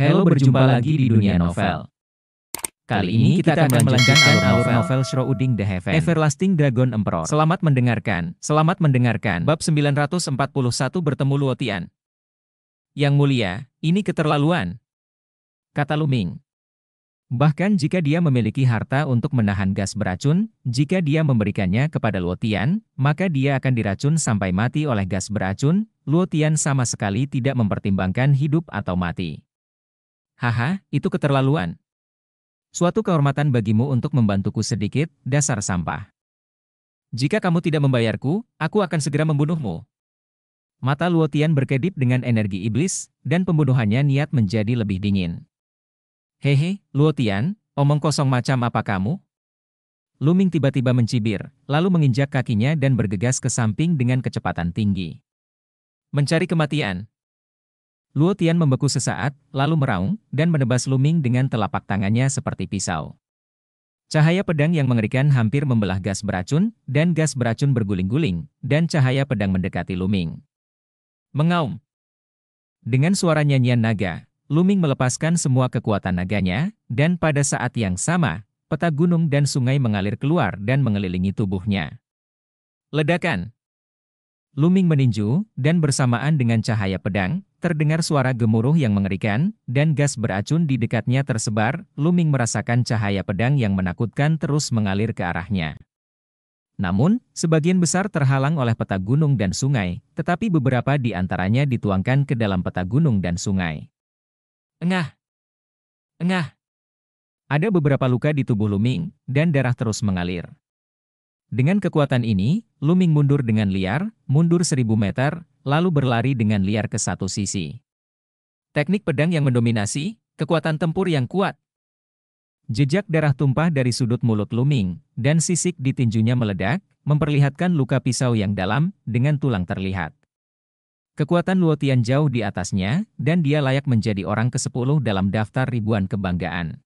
Halo berjumpa lagi di dunia novel. Kali ini kita akan melanjutkan alur novel Shrouding the Heaven, Everlasting Dragon Emperor. Selamat mendengarkan, selamat mendengarkan. Bab 941 bertemu Luotian. Yang mulia, ini keterlaluan. Kata Luming. Bahkan jika dia memiliki harta untuk menahan gas beracun, jika dia memberikannya kepada Luotian, maka dia akan diracun sampai mati oleh gas beracun, Luotian sama sekali tidak mempertimbangkan hidup atau mati. Haha, itu keterlaluan. Suatu kehormatan bagimu untuk membantuku sedikit, dasar sampah. Jika kamu tidak membayarku, aku akan segera membunuhmu. Mata Luotian berkedip dengan energi iblis, dan pembunuhannya niat menjadi lebih dingin. Hehe, Luotian, omong kosong macam apa kamu? Luming tiba-tiba mencibir, lalu menginjak kakinya dan bergegas ke samping dengan kecepatan tinggi. Mencari kematian, Luo Tian membeku sesaat, lalu meraung, dan menebas Luming dengan telapak tangannya seperti pisau. Cahaya pedang yang mengerikan hampir membelah gas beracun, dan gas beracun berguling-guling, dan cahaya pedang mendekati Luming. Mengaum. Dengan suara nyanyian naga, Luming melepaskan semua kekuatan naganya, dan pada saat yang sama, peta gunung dan sungai mengalir keluar dan mengelilingi tubuhnya. Ledakan. Luming meninju, dan bersamaan dengan cahaya pedang, Terdengar suara gemuruh yang mengerikan, dan gas beracun di dekatnya tersebar, Luming merasakan cahaya pedang yang menakutkan terus mengalir ke arahnya. Namun, sebagian besar terhalang oleh peta gunung dan sungai, tetapi beberapa di antaranya dituangkan ke dalam peta gunung dan sungai. Engah! Engah! Ada beberapa luka di tubuh Luming, dan darah terus mengalir. Dengan kekuatan ini, Luming mundur dengan liar, mundur seribu meter, lalu berlari dengan liar ke satu sisi. Teknik pedang yang mendominasi, kekuatan tempur yang kuat. Jejak darah tumpah dari sudut mulut Luming, dan sisik di tinjunya meledak, memperlihatkan luka pisau yang dalam, dengan tulang terlihat. Kekuatan Luotian jauh di atasnya, dan dia layak menjadi orang ke-10 dalam daftar ribuan kebanggaan.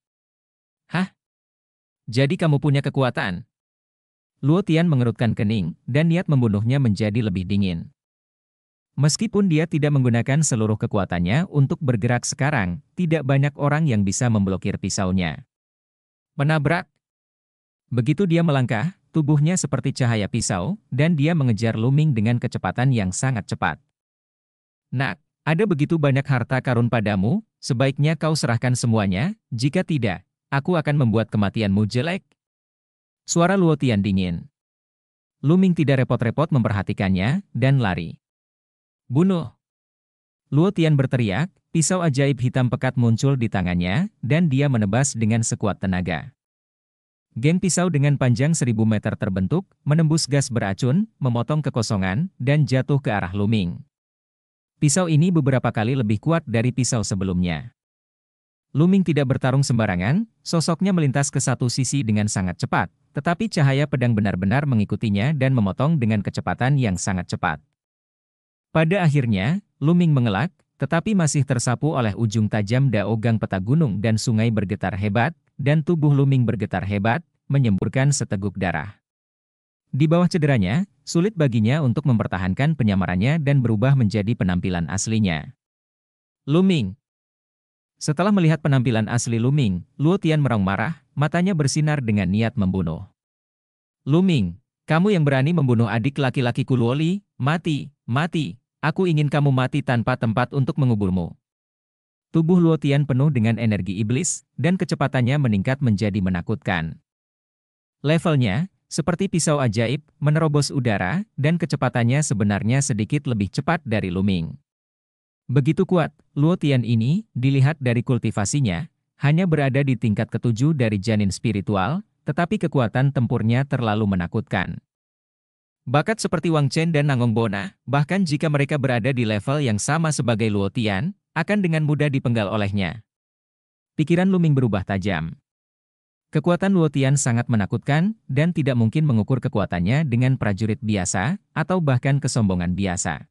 Hah? Jadi kamu punya kekuatan? Luotian mengerutkan kening, dan niat membunuhnya menjadi lebih dingin. Meskipun dia tidak menggunakan seluruh kekuatannya untuk bergerak sekarang, tidak banyak orang yang bisa memblokir pisaunya. Menabrak. Begitu dia melangkah, tubuhnya seperti cahaya pisau, dan dia mengejar Luming dengan kecepatan yang sangat cepat. Nak, ada begitu banyak harta karun padamu, sebaiknya kau serahkan semuanya, jika tidak, aku akan membuat kematianmu jelek. Suara Luotian dingin. Luming tidak repot-repot memperhatikannya, dan lari. Bunuh! Luo Tian berteriak, pisau ajaib hitam pekat muncul di tangannya, dan dia menebas dengan sekuat tenaga. Geng pisau dengan panjang seribu meter terbentuk, menembus gas beracun, memotong kekosongan, dan jatuh ke arah Luming. Pisau ini beberapa kali lebih kuat dari pisau sebelumnya. Luming tidak bertarung sembarangan, sosoknya melintas ke satu sisi dengan sangat cepat, tetapi cahaya pedang benar-benar mengikutinya dan memotong dengan kecepatan yang sangat cepat. Pada akhirnya, Luming mengelak, tetapi masih tersapu oleh ujung tajam daogang peta gunung dan sungai bergetar hebat, dan tubuh Luming bergetar hebat, menyemburkan seteguk darah. Di bawah cederanya, sulit baginya untuk mempertahankan penyamarannya dan berubah menjadi penampilan aslinya. Luming Setelah melihat penampilan asli Luming, Luo Tian merang marah, matanya bersinar dengan niat membunuh. Luming, kamu yang berani membunuh adik laki-lakiku Luoli, mati, mati, Aku ingin kamu mati tanpa tempat untuk menguburmu. Tubuh Luotian penuh dengan energi iblis, dan kecepatannya meningkat menjadi menakutkan. Levelnya, seperti pisau ajaib, menerobos udara, dan kecepatannya sebenarnya sedikit lebih cepat dari Luming. Begitu kuat, Luotian ini, dilihat dari kultivasinya, hanya berada di tingkat ketujuh dari janin spiritual, tetapi kekuatan tempurnya terlalu menakutkan. Bakat seperti Wang Chen dan Nangong Bona, bahkan jika mereka berada di level yang sama sebagai Luo Tian, akan dengan mudah dipenggal olehnya. Pikiran Luming berubah tajam. Kekuatan Luo Tian sangat menakutkan dan tidak mungkin mengukur kekuatannya dengan prajurit biasa atau bahkan kesombongan biasa.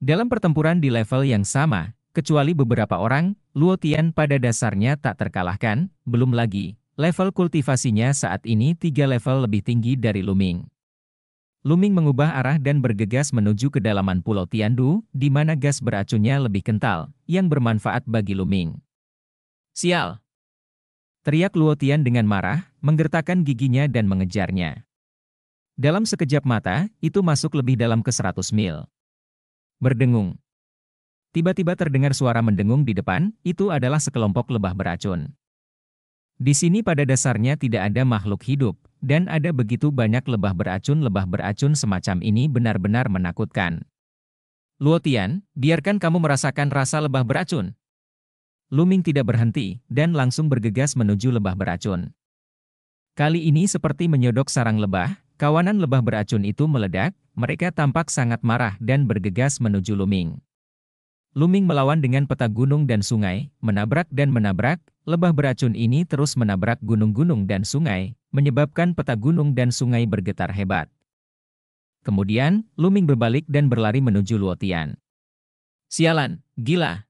Dalam pertempuran di level yang sama, kecuali beberapa orang, Luo Tian pada dasarnya tak terkalahkan, belum lagi, level kultivasinya saat ini tiga level lebih tinggi dari Luming. Luming mengubah arah dan bergegas menuju kedalaman Pulau Tiandu, di mana gas beracunnya lebih kental, yang bermanfaat bagi Luming. Sial! Teriak Luotian dengan marah, menggertakkan giginya dan mengejarnya. Dalam sekejap mata, itu masuk lebih dalam ke 100 mil. Berdengung. Tiba-tiba terdengar suara mendengung di depan, itu adalah sekelompok lebah beracun. Di sini pada dasarnya tidak ada makhluk hidup, dan ada begitu banyak lebah beracun. Lebah beracun semacam ini benar-benar menakutkan. Luotian, biarkan kamu merasakan rasa lebah beracun. Luming tidak berhenti, dan langsung bergegas menuju lebah beracun. Kali ini seperti menyodok sarang lebah, kawanan lebah beracun itu meledak, mereka tampak sangat marah dan bergegas menuju Luming. Luming melawan dengan peta gunung dan sungai, menabrak dan menabrak, lebah beracun ini terus menabrak gunung-gunung dan sungai, menyebabkan peta gunung dan sungai bergetar hebat. Kemudian, Luming berbalik dan berlari menuju Luotian. Sialan, gila!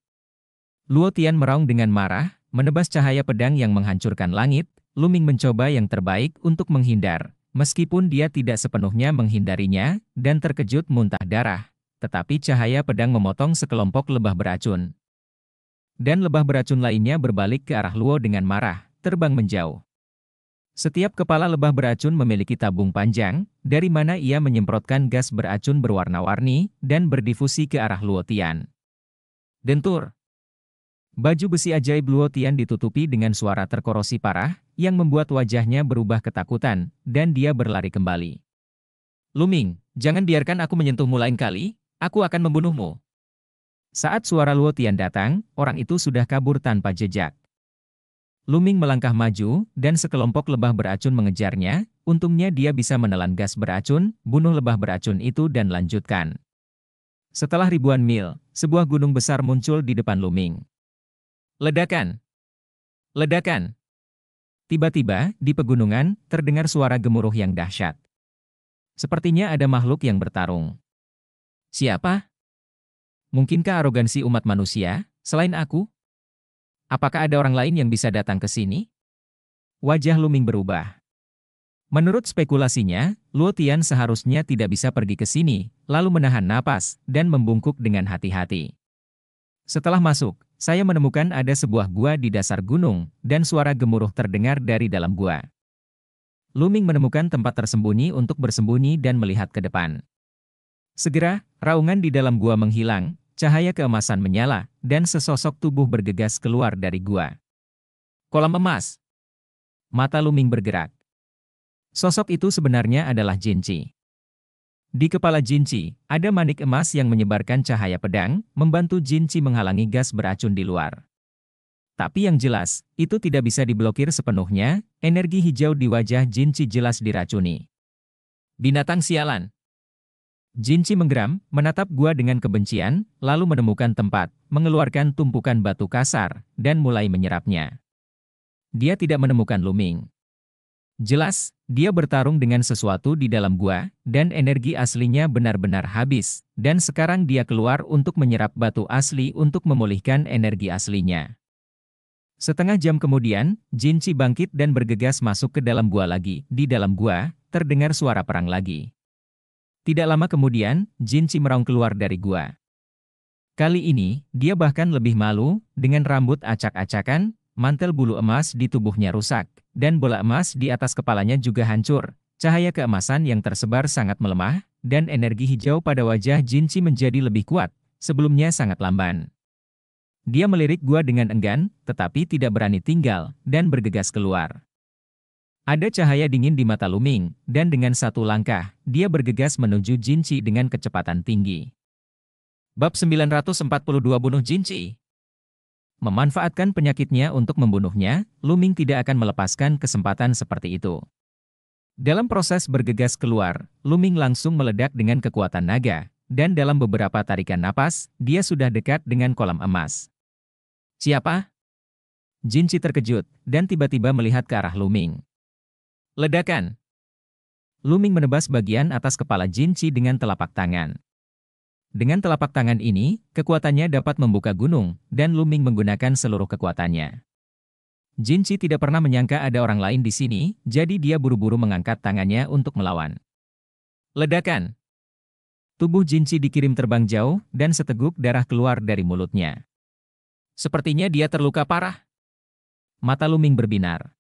Luotian meraung dengan marah, menebas cahaya pedang yang menghancurkan langit, Luming mencoba yang terbaik untuk menghindar, meskipun dia tidak sepenuhnya menghindarinya, dan terkejut muntah darah tetapi cahaya pedang memotong sekelompok lebah beracun. Dan lebah beracun lainnya berbalik ke arah Luo dengan marah, terbang menjauh. Setiap kepala lebah beracun memiliki tabung panjang, dari mana ia menyemprotkan gas beracun berwarna-warni dan berdifusi ke arah Luo Tian. Dentur. Baju besi ajaib Luo Tian ditutupi dengan suara terkorosi parah, yang membuat wajahnya berubah ketakutan, dan dia berlari kembali. Luming, jangan biarkan aku menyentuhmu lain kali, Aku akan membunuhmu. Saat suara Luo datang, orang itu sudah kabur tanpa jejak. Luming melangkah maju, dan sekelompok lebah beracun mengejarnya, untungnya dia bisa menelan gas beracun, bunuh lebah beracun itu dan lanjutkan. Setelah ribuan mil, sebuah gunung besar muncul di depan Luming. Ledakan! Ledakan! Tiba-tiba, di pegunungan, terdengar suara gemuruh yang dahsyat. Sepertinya ada makhluk yang bertarung. Siapa? Mungkinkah arogansi umat manusia, selain aku? Apakah ada orang lain yang bisa datang ke sini? Wajah Luming berubah. Menurut spekulasinya, Luo Tian seharusnya tidak bisa pergi ke sini, lalu menahan napas, dan membungkuk dengan hati-hati. Setelah masuk, saya menemukan ada sebuah gua di dasar gunung, dan suara gemuruh terdengar dari dalam gua. Luming menemukan tempat tersembunyi untuk bersembunyi dan melihat ke depan. Segera, raungan di dalam gua menghilang, cahaya keemasan menyala, dan sesosok tubuh bergegas keluar dari gua. Kolam emas. Mata Luming bergerak. Sosok itu sebenarnya adalah Jinci. Di kepala Jinci, ada manik emas yang menyebarkan cahaya pedang, membantu Jinci menghalangi gas beracun di luar. Tapi yang jelas, itu tidak bisa diblokir sepenuhnya, energi hijau di wajah Jinci jelas diracuni. Binatang sialan, Jinci menggeram, menatap gua dengan kebencian, lalu menemukan tempat, mengeluarkan tumpukan batu kasar, dan mulai menyerapnya. Dia tidak menemukan Luming. Jelas, dia bertarung dengan sesuatu di dalam gua, dan energi aslinya benar-benar habis, dan sekarang dia keluar untuk menyerap batu asli untuk memulihkan energi aslinya. Setengah jam kemudian, Jinchi bangkit dan bergegas masuk ke dalam gua lagi. Di dalam gua, terdengar suara perang lagi. Tidak lama kemudian, Jin meraung keluar dari gua. Kali ini, dia bahkan lebih malu, dengan rambut acak-acakan, mantel bulu emas di tubuhnya rusak, dan bola emas di atas kepalanya juga hancur. Cahaya keemasan yang tersebar sangat melemah, dan energi hijau pada wajah Chi menjadi lebih kuat, sebelumnya sangat lamban. Dia melirik gua dengan enggan, tetapi tidak berani tinggal, dan bergegas keluar. Ada cahaya dingin di mata Luming, dan dengan satu langkah, dia bergegas menuju Jinci dengan kecepatan tinggi. Bab 942 Bunuh Jinci Memanfaatkan penyakitnya untuk membunuhnya, Luming tidak akan melepaskan kesempatan seperti itu. Dalam proses bergegas keluar, Luming langsung meledak dengan kekuatan naga, dan dalam beberapa tarikan napas, dia sudah dekat dengan kolam emas. Siapa? Jinci terkejut, dan tiba-tiba melihat ke arah Luming. Ledakan. Luming menebas bagian atas kepala Jin dengan telapak tangan. Dengan telapak tangan ini, kekuatannya dapat membuka gunung, dan Luming menggunakan seluruh kekuatannya. Jinchi tidak pernah menyangka ada orang lain di sini, jadi dia buru-buru mengangkat tangannya untuk melawan. Ledakan. Tubuh Jin dikirim terbang jauh, dan seteguk darah keluar dari mulutnya. Sepertinya dia terluka parah. Mata Luming berbinar.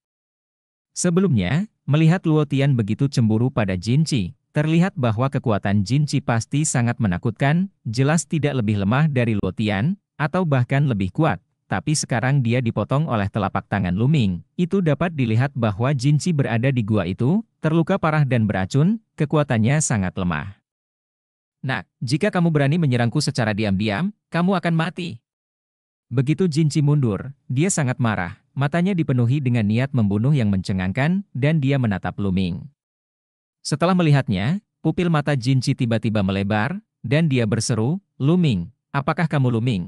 Sebelumnya, Melihat Luo Tian begitu cemburu pada Jin Qi, terlihat bahwa kekuatan Jin Qi pasti sangat menakutkan, jelas tidak lebih lemah dari Luo Tian, atau bahkan lebih kuat. Tapi sekarang dia dipotong oleh telapak tangan Luming. Itu dapat dilihat bahwa Jin Qi berada di gua itu, terluka parah dan beracun, kekuatannya sangat lemah. Nah, jika kamu berani menyerangku secara diam-diam, kamu akan mati. Begitu Jinci mundur, dia sangat marah, matanya dipenuhi dengan niat membunuh yang mencengangkan, dan dia menatap Luming. Setelah melihatnya, pupil mata Jinci tiba-tiba melebar, dan dia berseru, Luming, apakah kamu Luming?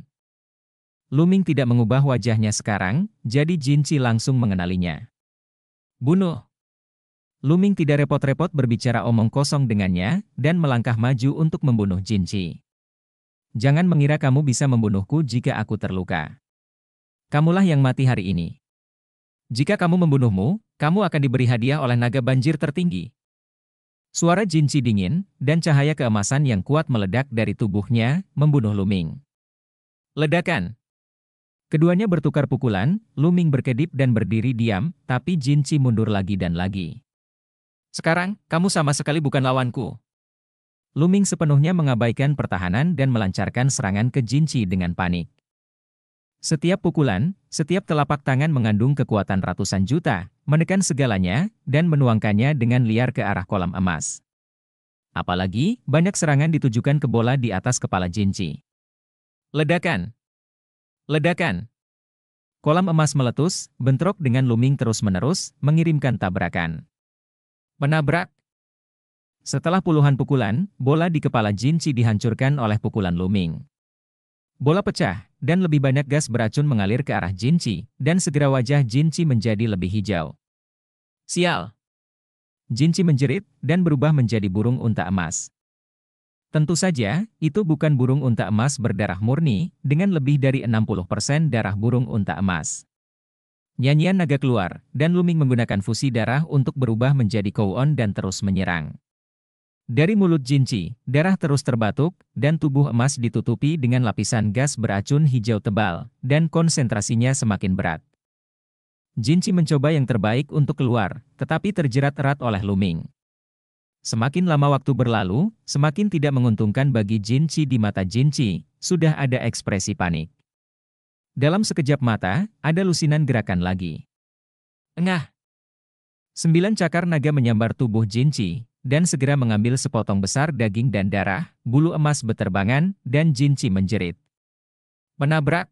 Luming tidak mengubah wajahnya sekarang, jadi Jinci langsung mengenalinya. Bunuh! Luming tidak repot-repot berbicara omong kosong dengannya, dan melangkah maju untuk membunuh Jinci. Jangan mengira kamu bisa membunuhku jika aku terluka. Kamulah yang mati hari ini. Jika kamu membunuhmu, kamu akan diberi hadiah oleh naga banjir tertinggi. Suara Jinci dingin, dan cahaya keemasan yang kuat meledak dari tubuhnya, membunuh Luming. Ledakan. Keduanya bertukar pukulan, Luming berkedip dan berdiri diam, tapi Jinci mundur lagi dan lagi. Sekarang, kamu sama sekali bukan lawanku. Luming sepenuhnya mengabaikan pertahanan dan melancarkan serangan ke Jinchi dengan panik. Setiap pukulan, setiap telapak tangan mengandung kekuatan ratusan juta, menekan segalanya, dan menuangkannya dengan liar ke arah kolam emas. Apalagi, banyak serangan ditujukan ke bola di atas kepala Jinchi. Ledakan! Ledakan! Kolam emas meletus, bentrok dengan luming terus-menerus, mengirimkan tabrakan. Menabrak! Setelah puluhan pukulan, bola di kepala Jin dihancurkan oleh pukulan Luming. Bola pecah, dan lebih banyak gas beracun mengalir ke arah Jin dan segera wajah Jin menjadi lebih hijau. Sial! Jin menjerit, dan berubah menjadi burung unta emas. Tentu saja, itu bukan burung unta emas berdarah murni, dengan lebih dari 60% darah burung unta emas. Nyanyian naga keluar, dan Luming menggunakan fusi darah untuk berubah menjadi Kouon dan terus menyerang. Dari mulut Jinci, darah terus terbatuk, dan tubuh emas ditutupi dengan lapisan gas beracun hijau tebal, dan konsentrasinya semakin berat. Jinci mencoba yang terbaik untuk keluar, tetapi terjerat erat oleh Luming. Semakin lama waktu berlalu, semakin tidak menguntungkan bagi Jinci di mata Jinci, sudah ada ekspresi panik. Dalam sekejap mata, ada lusinan gerakan lagi. Engah! Sembilan cakar naga menyambar tubuh Jinci, dan segera mengambil sepotong besar daging dan darah, bulu emas beterbangan, dan Jinci menjerit. Menabrak.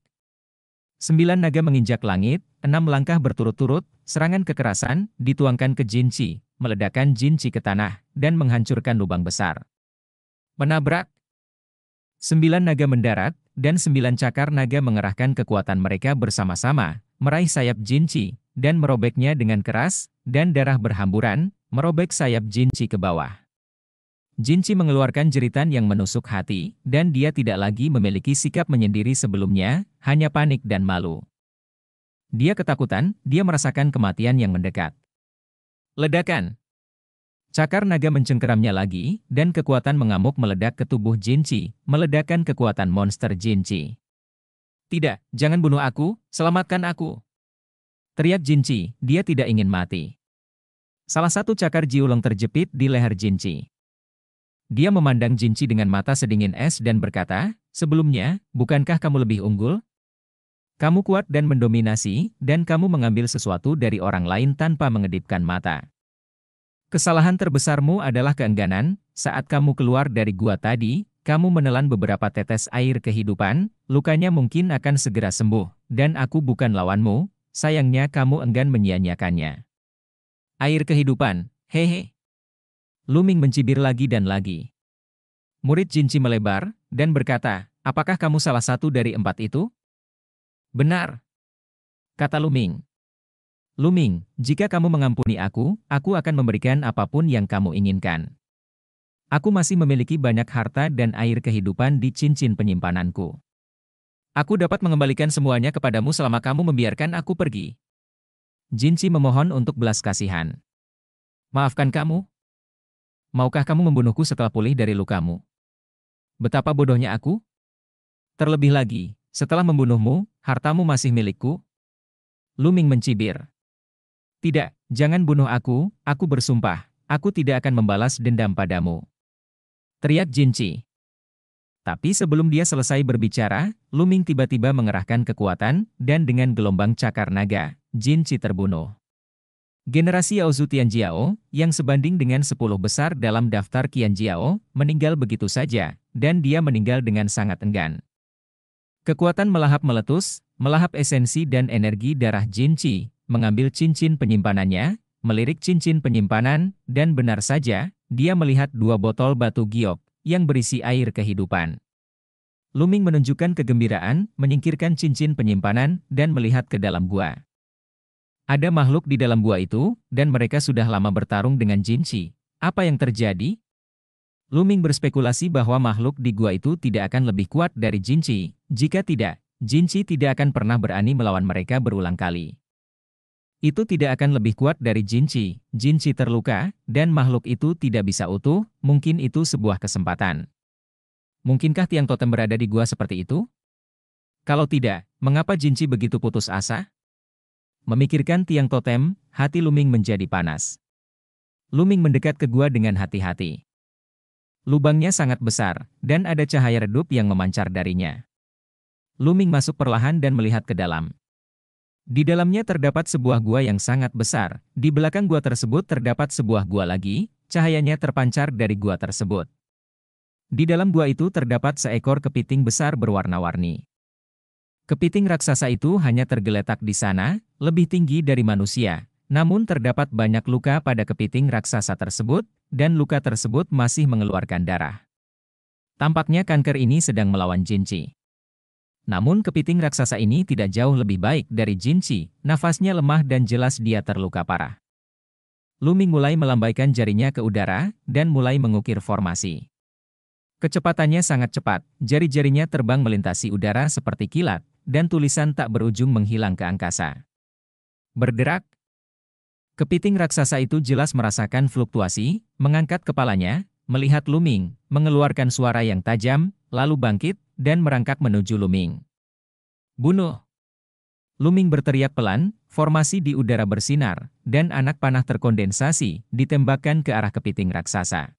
Sembilan naga menginjak langit, enam langkah berturut-turut, serangan kekerasan, dituangkan ke Jinci, meledakkan Jinci ke tanah, dan menghancurkan lubang besar. Menabrak. Sembilan naga mendarat, dan sembilan cakar naga mengerahkan kekuatan mereka bersama-sama, meraih sayap Jinci, dan merobeknya dengan keras, dan darah berhamburan, merobek sayap Jinci ke bawah. Jinci mengeluarkan jeritan yang menusuk hati, dan dia tidak lagi memiliki sikap menyendiri sebelumnya, hanya panik dan malu. Dia ketakutan, dia merasakan kematian yang mendekat. Ledakan! Cakar naga mencengkeramnya lagi, dan kekuatan mengamuk meledak ke tubuh Jinci, meledakkan kekuatan monster Jinci. Tidak, jangan bunuh aku, selamatkan aku. Teriak Jinci, dia tidak ingin mati. Salah satu cakar Jiuleng terjepit di leher Jinci. Dia memandang Jinci dengan mata sedingin es dan berkata, Sebelumnya, bukankah kamu lebih unggul? Kamu kuat dan mendominasi, dan kamu mengambil sesuatu dari orang lain tanpa mengedipkan mata. Kesalahan terbesarmu adalah keengganan, saat kamu keluar dari gua tadi, kamu menelan beberapa tetes air kehidupan, lukanya mungkin akan segera sembuh, dan aku bukan lawanmu, sayangnya kamu enggan menyia-nyiakannya. Air kehidupan, hehe. Luming mencibir lagi dan lagi. Murid Jinci melebar dan berkata, apakah kamu salah satu dari empat itu? Benar. Kata Luming. Luming, jika kamu mengampuni aku, aku akan memberikan apapun yang kamu inginkan. Aku masih memiliki banyak harta dan air kehidupan di cincin penyimpananku. Aku dapat mengembalikan semuanya kepadamu selama kamu membiarkan aku pergi. Jinci memohon untuk belas kasihan. Maafkan kamu? Maukah kamu membunuhku setelah pulih dari lukamu? Betapa bodohnya aku? Terlebih lagi, setelah membunuhmu, hartamu masih milikku? Luming mencibir. Tidak, jangan bunuh aku, aku bersumpah, aku tidak akan membalas dendam padamu. Teriak Jinci. Tapi sebelum dia selesai berbicara, Luming tiba-tiba mengerahkan kekuatan, dan dengan gelombang cakar naga, Jin Qi terbunuh. Generasi Yaozu Tianjiao, yang sebanding dengan 10 besar dalam daftar Qianjiao, meninggal begitu saja, dan dia meninggal dengan sangat enggan. Kekuatan melahap meletus, melahap esensi dan energi darah Jin Qi, mengambil cincin penyimpanannya, melirik cincin penyimpanan, dan benar saja, dia melihat dua botol batu giok, yang berisi air kehidupan. Luming menunjukkan kegembiraan, menyingkirkan cincin penyimpanan, dan melihat ke dalam gua. Ada makhluk di dalam gua itu, dan mereka sudah lama bertarung dengan Jin Jinshi. Apa yang terjadi? Luming berspekulasi bahwa makhluk di gua itu tidak akan lebih kuat dari Jin Jinshi. Jika tidak, Jin Jinshi tidak akan pernah berani melawan mereka berulang kali. Itu tidak akan lebih kuat dari Jin Jin Jinshi terluka, dan makhluk itu tidak bisa utuh, mungkin itu sebuah kesempatan. Mungkinkah tiang totem berada di gua seperti itu? Kalau tidak, mengapa Jin Jinci begitu putus asa? Memikirkan tiang totem, hati Luming menjadi panas. Luming mendekat ke gua dengan hati-hati. Lubangnya sangat besar, dan ada cahaya redup yang memancar darinya. Luming masuk perlahan dan melihat ke dalam. Di dalamnya terdapat sebuah gua yang sangat besar, di belakang gua tersebut terdapat sebuah gua lagi, cahayanya terpancar dari gua tersebut. Di dalam gua itu terdapat seekor kepiting besar berwarna-warni. Kepiting raksasa itu hanya tergeletak di sana, lebih tinggi dari manusia, namun terdapat banyak luka pada kepiting raksasa tersebut, dan luka tersebut masih mengeluarkan darah. Tampaknya kanker ini sedang melawan Jinci. Namun kepiting raksasa ini tidak jauh lebih baik dari Jinci, nafasnya lemah dan jelas dia terluka parah. Luming mulai melambaikan jarinya ke udara, dan mulai mengukir formasi. Kecepatannya sangat cepat, jari-jarinya terbang melintasi udara seperti kilat, dan tulisan tak berujung menghilang ke angkasa bergerak. Kepiting raksasa itu jelas merasakan fluktuasi, mengangkat kepalanya, melihat Luming, mengeluarkan suara yang tajam, lalu bangkit, dan merangkak menuju Luming. Bunuh! Luming berteriak pelan, formasi di udara bersinar, dan anak panah terkondensasi, ditembakkan ke arah kepiting raksasa.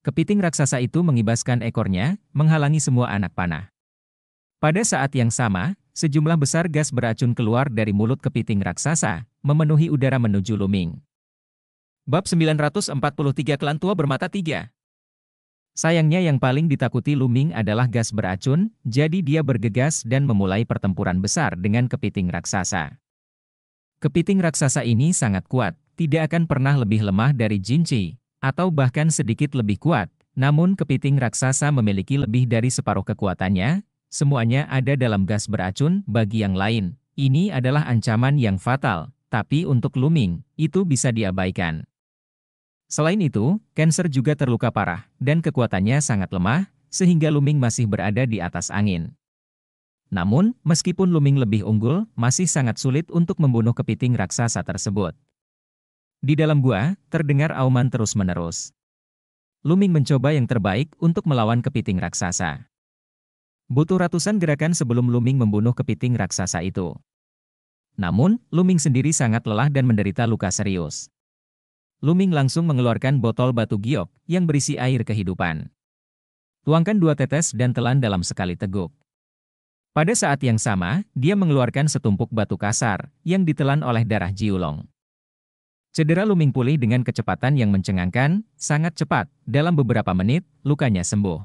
Kepiting raksasa itu mengibaskan ekornya, menghalangi semua anak panah. Pada saat yang sama, sejumlah besar gas beracun keluar dari mulut kepiting raksasa, memenuhi udara menuju Luming. Bab 943 Klan Tua Bermata Tiga. Sayangnya yang paling ditakuti Luming adalah gas beracun, jadi dia bergegas dan memulai pertempuran besar dengan kepiting raksasa. Kepiting raksasa ini sangat kuat, tidak akan pernah lebih lemah dari Jinci, atau bahkan sedikit lebih kuat, namun kepiting raksasa memiliki lebih dari separuh kekuatannya, Semuanya ada dalam gas beracun bagi yang lain. Ini adalah ancaman yang fatal, tapi untuk Luming, itu bisa diabaikan. Selain itu, Cancer juga terluka parah, dan kekuatannya sangat lemah, sehingga Luming masih berada di atas angin. Namun, meskipun Luming lebih unggul, masih sangat sulit untuk membunuh kepiting raksasa tersebut. Di dalam gua, terdengar auman terus-menerus. Luming mencoba yang terbaik untuk melawan kepiting raksasa. Butuh ratusan gerakan sebelum Luming membunuh kepiting raksasa itu. Namun, Luming sendiri sangat lelah dan menderita luka serius. Luming langsung mengeluarkan botol batu giok yang berisi air kehidupan. Tuangkan dua tetes dan telan dalam sekali teguk. Pada saat yang sama, dia mengeluarkan setumpuk batu kasar yang ditelan oleh darah Jiulong. Cedera Luming pulih dengan kecepatan yang mencengangkan, sangat cepat. Dalam beberapa menit, lukanya sembuh.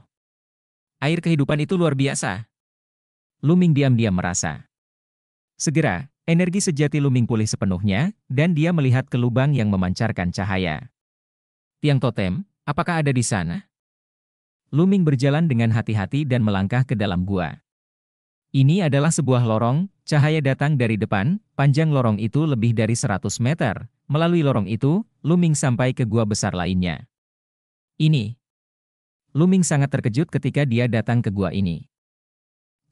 Air kehidupan itu luar biasa. Luming diam-diam merasa. Segera, energi sejati Luming pulih sepenuhnya, dan dia melihat ke lubang yang memancarkan cahaya. Tiang totem, apakah ada di sana? Luming berjalan dengan hati-hati dan melangkah ke dalam gua. Ini adalah sebuah lorong, cahaya datang dari depan, panjang lorong itu lebih dari 100 meter. Melalui lorong itu, Luming sampai ke gua besar lainnya. Ini, Luming sangat terkejut ketika dia datang ke gua ini.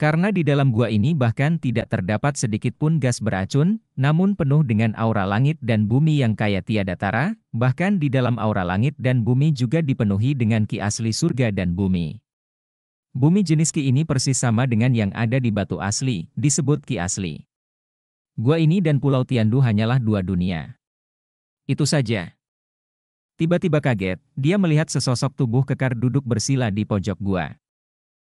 Karena di dalam gua ini bahkan tidak terdapat sedikit pun gas beracun, namun penuh dengan aura langit dan bumi yang kaya tiada tara, bahkan di dalam aura langit dan bumi juga dipenuhi dengan ki asli surga dan bumi. Bumi jenis ki ini persis sama dengan yang ada di batu asli, disebut ki asli. Gua ini dan Pulau Tiandu hanyalah dua dunia. Itu saja. Tiba-tiba kaget, dia melihat sesosok tubuh kekar duduk bersila di pojok gua.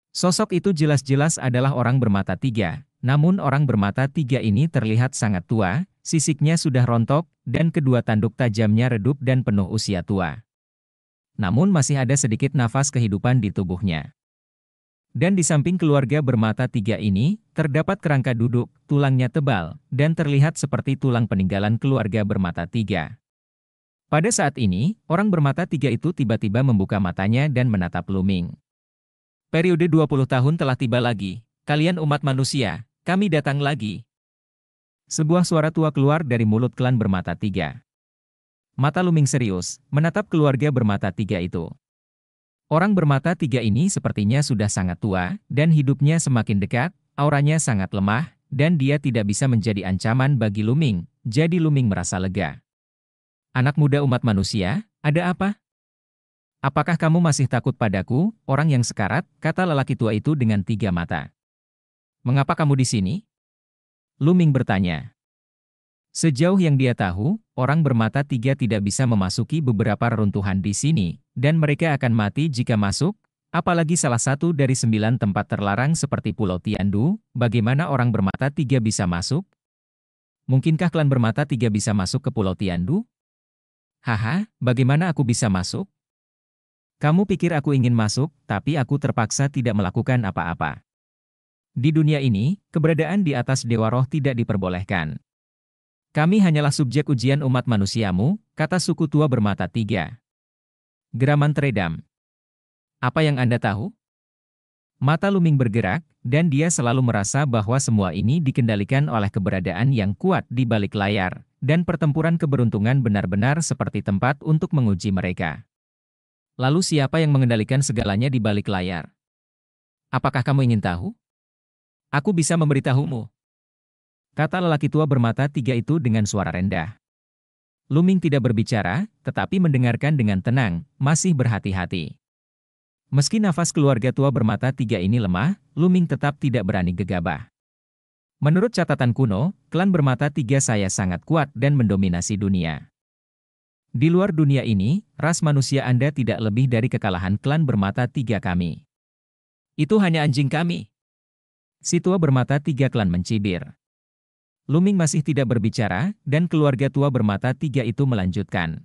Sosok itu jelas-jelas adalah orang bermata tiga, namun orang bermata tiga ini terlihat sangat tua, sisiknya sudah rontok, dan kedua tanduk tajamnya redup dan penuh usia tua. Namun masih ada sedikit nafas kehidupan di tubuhnya. Dan di samping keluarga bermata tiga ini, terdapat kerangka duduk, tulangnya tebal, dan terlihat seperti tulang peninggalan keluarga bermata tiga. Pada saat ini, orang bermata tiga itu tiba-tiba membuka matanya dan menatap Luming. Periode 20 tahun telah tiba lagi. Kalian umat manusia, kami datang lagi. Sebuah suara tua keluar dari mulut klan bermata tiga. Mata Luming serius, menatap keluarga bermata tiga itu. Orang bermata tiga ini sepertinya sudah sangat tua, dan hidupnya semakin dekat, auranya sangat lemah, dan dia tidak bisa menjadi ancaman bagi Luming, jadi Luming merasa lega. Anak muda umat manusia, ada apa? Apakah kamu masih takut padaku, orang yang sekarat, kata lelaki tua itu dengan tiga mata. Mengapa kamu di sini? Luming bertanya. Sejauh yang dia tahu, orang bermata tiga tidak bisa memasuki beberapa reruntuhan di sini, dan mereka akan mati jika masuk, apalagi salah satu dari sembilan tempat terlarang seperti Pulau Tiandu, bagaimana orang bermata tiga bisa masuk? Mungkinkah klan bermata tiga bisa masuk ke Pulau Tiandu? Haha, bagaimana aku bisa masuk? Kamu pikir aku ingin masuk, tapi aku terpaksa tidak melakukan apa-apa. Di dunia ini, keberadaan di atas dewa roh tidak diperbolehkan. Kami hanyalah subjek ujian umat manusiamu, kata suku tua bermata tiga. Geraman Tredam. Apa yang Anda tahu? Mata Luming bergerak, dan dia selalu merasa bahwa semua ini dikendalikan oleh keberadaan yang kuat di balik layar, dan pertempuran keberuntungan benar-benar seperti tempat untuk menguji mereka. Lalu siapa yang mengendalikan segalanya di balik layar? Apakah kamu ingin tahu? Aku bisa memberitahumu. Kata lelaki tua bermata tiga itu dengan suara rendah. Luming tidak berbicara, tetapi mendengarkan dengan tenang, masih berhati-hati. Meski nafas keluarga tua bermata tiga ini lemah, Luming tetap tidak berani gegabah. Menurut catatan kuno, klan bermata tiga saya sangat kuat dan mendominasi dunia. Di luar dunia ini, ras manusia Anda tidak lebih dari kekalahan klan bermata tiga kami. Itu hanya anjing kami. Situa bermata tiga klan mencibir. Luming masih tidak berbicara, dan keluarga tua bermata tiga itu melanjutkan.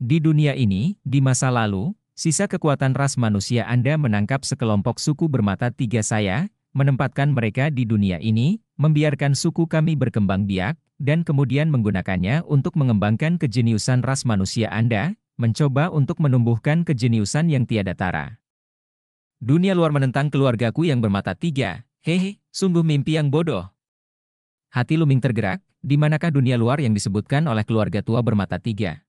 Di dunia ini, di masa lalu, sisa kekuatan ras manusia Anda menangkap sekelompok suku bermata tiga saya, menempatkan mereka di dunia ini, membiarkan suku kami berkembang biak, dan kemudian menggunakannya untuk mengembangkan kejeniusan ras manusia Anda, mencoba untuk menumbuhkan kejeniusan yang tiada tara. Dunia luar menentang keluargaku yang bermata tiga, hehe, sungguh mimpi yang bodoh. Hati Luming tergerak, di manakah dunia luar yang disebutkan oleh keluarga tua bermata tiga?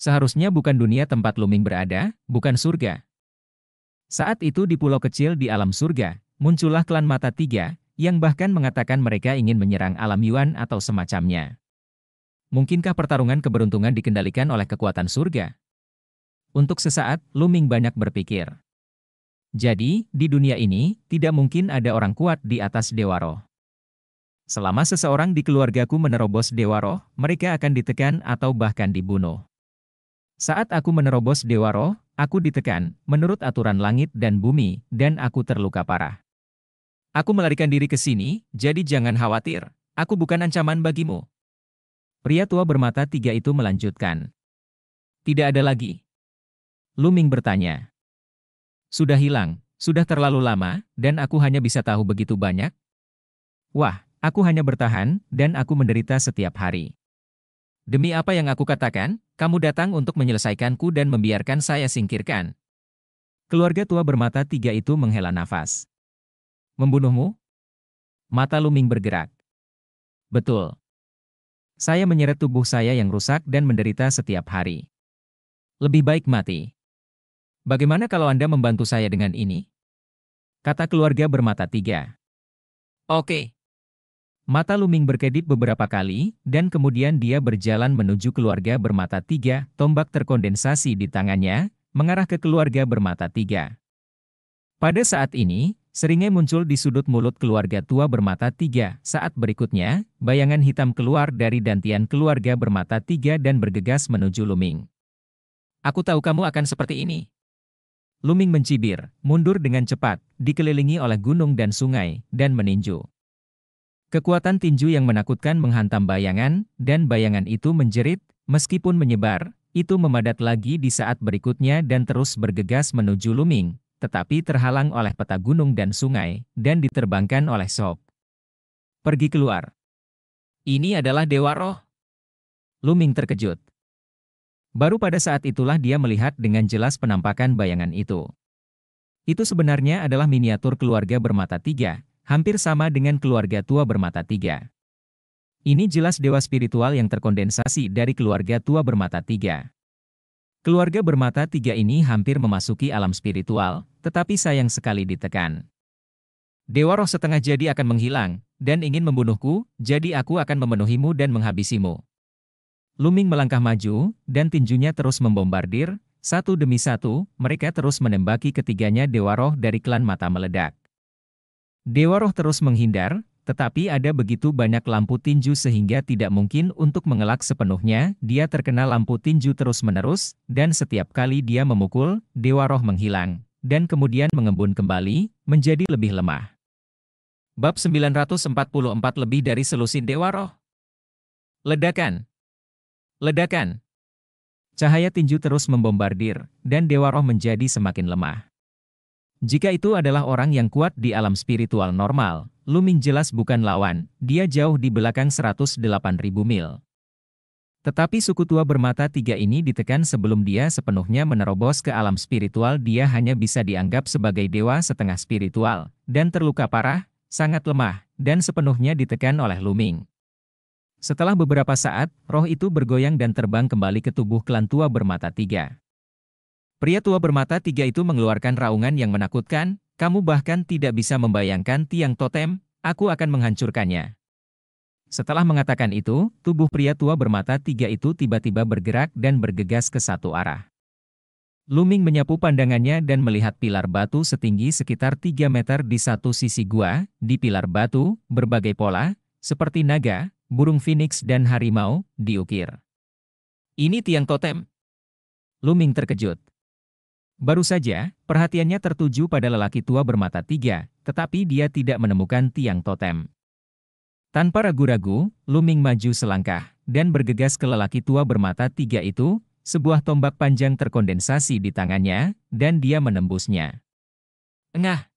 Seharusnya bukan dunia tempat Luming berada, bukan surga. Saat itu di pulau kecil di alam surga, Muncullah klan Mata Tiga, yang bahkan mengatakan mereka ingin menyerang alam Yuan atau semacamnya. Mungkinkah pertarungan keberuntungan dikendalikan oleh kekuatan surga? Untuk sesaat, Luming banyak berpikir. Jadi, di dunia ini, tidak mungkin ada orang kuat di atas Dewa Roh. Selama seseorang di keluargaku menerobos Dewa Roh, mereka akan ditekan atau bahkan dibunuh. Saat aku menerobos Dewa Roh, aku ditekan, menurut aturan langit dan bumi, dan aku terluka parah. Aku melarikan diri ke sini, jadi jangan khawatir. Aku bukan ancaman bagimu. Pria tua bermata tiga itu melanjutkan. Tidak ada lagi. Luming bertanya. Sudah hilang, sudah terlalu lama, dan aku hanya bisa tahu begitu banyak? Wah, aku hanya bertahan, dan aku menderita setiap hari. Demi apa yang aku katakan, kamu datang untuk menyelesaikanku dan membiarkan saya singkirkan. Keluarga tua bermata tiga itu menghela nafas. Membunuhmu? Mata Luming bergerak. Betul. Saya menyeret tubuh saya yang rusak dan menderita setiap hari. Lebih baik mati. Bagaimana kalau Anda membantu saya dengan ini? Kata keluarga bermata tiga. Oke. Mata Luming berkedip beberapa kali, dan kemudian dia berjalan menuju keluarga bermata tiga, tombak terkondensasi di tangannya, mengarah ke keluarga bermata tiga. Pada saat ini, Seringai muncul di sudut mulut keluarga tua bermata tiga. Saat berikutnya, bayangan hitam keluar dari dantian keluarga bermata tiga dan bergegas menuju Luming. Aku tahu kamu akan seperti ini. Luming mencibir, mundur dengan cepat, dikelilingi oleh gunung dan sungai, dan meninju. Kekuatan tinju yang menakutkan menghantam bayangan, dan bayangan itu menjerit, meskipun menyebar, itu memadat lagi di saat berikutnya dan terus bergegas menuju Luming, tetapi terhalang oleh peta gunung dan sungai, dan diterbangkan oleh Sob. Pergi keluar. Ini adalah Dewa Roh. Luming terkejut. Baru pada saat itulah dia melihat dengan jelas penampakan bayangan itu. Itu sebenarnya adalah miniatur keluarga bermata tiga, hampir sama dengan keluarga tua bermata tiga. Ini jelas dewa spiritual yang terkondensasi dari keluarga tua bermata tiga. Keluarga bermata tiga ini hampir memasuki alam spiritual, tetapi sayang sekali ditekan. Dewa roh setengah jadi akan menghilang, dan ingin membunuhku, jadi aku akan memenuhimu dan menghabisimu. Luming melangkah maju, dan tinjunya terus membombardir, satu demi satu, mereka terus menembaki ketiganya Dewa Roh dari klan Mata Meledak. Dewa Roh terus menghindar, tetapi ada begitu banyak lampu tinju sehingga tidak mungkin untuk mengelak sepenuhnya, dia terkena lampu tinju terus-menerus, dan setiap kali dia memukul, Dewa Roh menghilang, dan kemudian mengembun kembali, menjadi lebih lemah. Bab 944 lebih dari selusin Dewa Roh Ledakan Ledakan Cahaya tinju terus membombardir, dan Dewa Roh menjadi semakin lemah. Jika itu adalah orang yang kuat di alam spiritual normal, Luming jelas bukan lawan, dia jauh di belakang 108.000 mil. Tetapi suku tua bermata tiga ini ditekan sebelum dia sepenuhnya menerobos ke alam spiritual dia hanya bisa dianggap sebagai dewa setengah spiritual, dan terluka parah, sangat lemah, dan sepenuhnya ditekan oleh Luming. Setelah beberapa saat, roh itu bergoyang dan terbang kembali ke tubuh klan tua bermata tiga. Pria tua bermata tiga itu mengeluarkan raungan yang menakutkan, kamu bahkan tidak bisa membayangkan tiang totem, aku akan menghancurkannya. Setelah mengatakan itu, tubuh pria tua bermata tiga itu tiba-tiba bergerak dan bergegas ke satu arah. Luming menyapu pandangannya dan melihat pilar batu setinggi sekitar 3 meter di satu sisi gua, di pilar batu, berbagai pola, seperti naga, burung phoenix dan harimau, diukir. Ini tiang totem. Luming terkejut. Baru saja, perhatiannya tertuju pada lelaki tua bermata tiga, tetapi dia tidak menemukan tiang totem. Tanpa ragu-ragu, Luming maju selangkah, dan bergegas ke lelaki tua bermata tiga itu, sebuah tombak panjang terkondensasi di tangannya, dan dia menembusnya. Engah!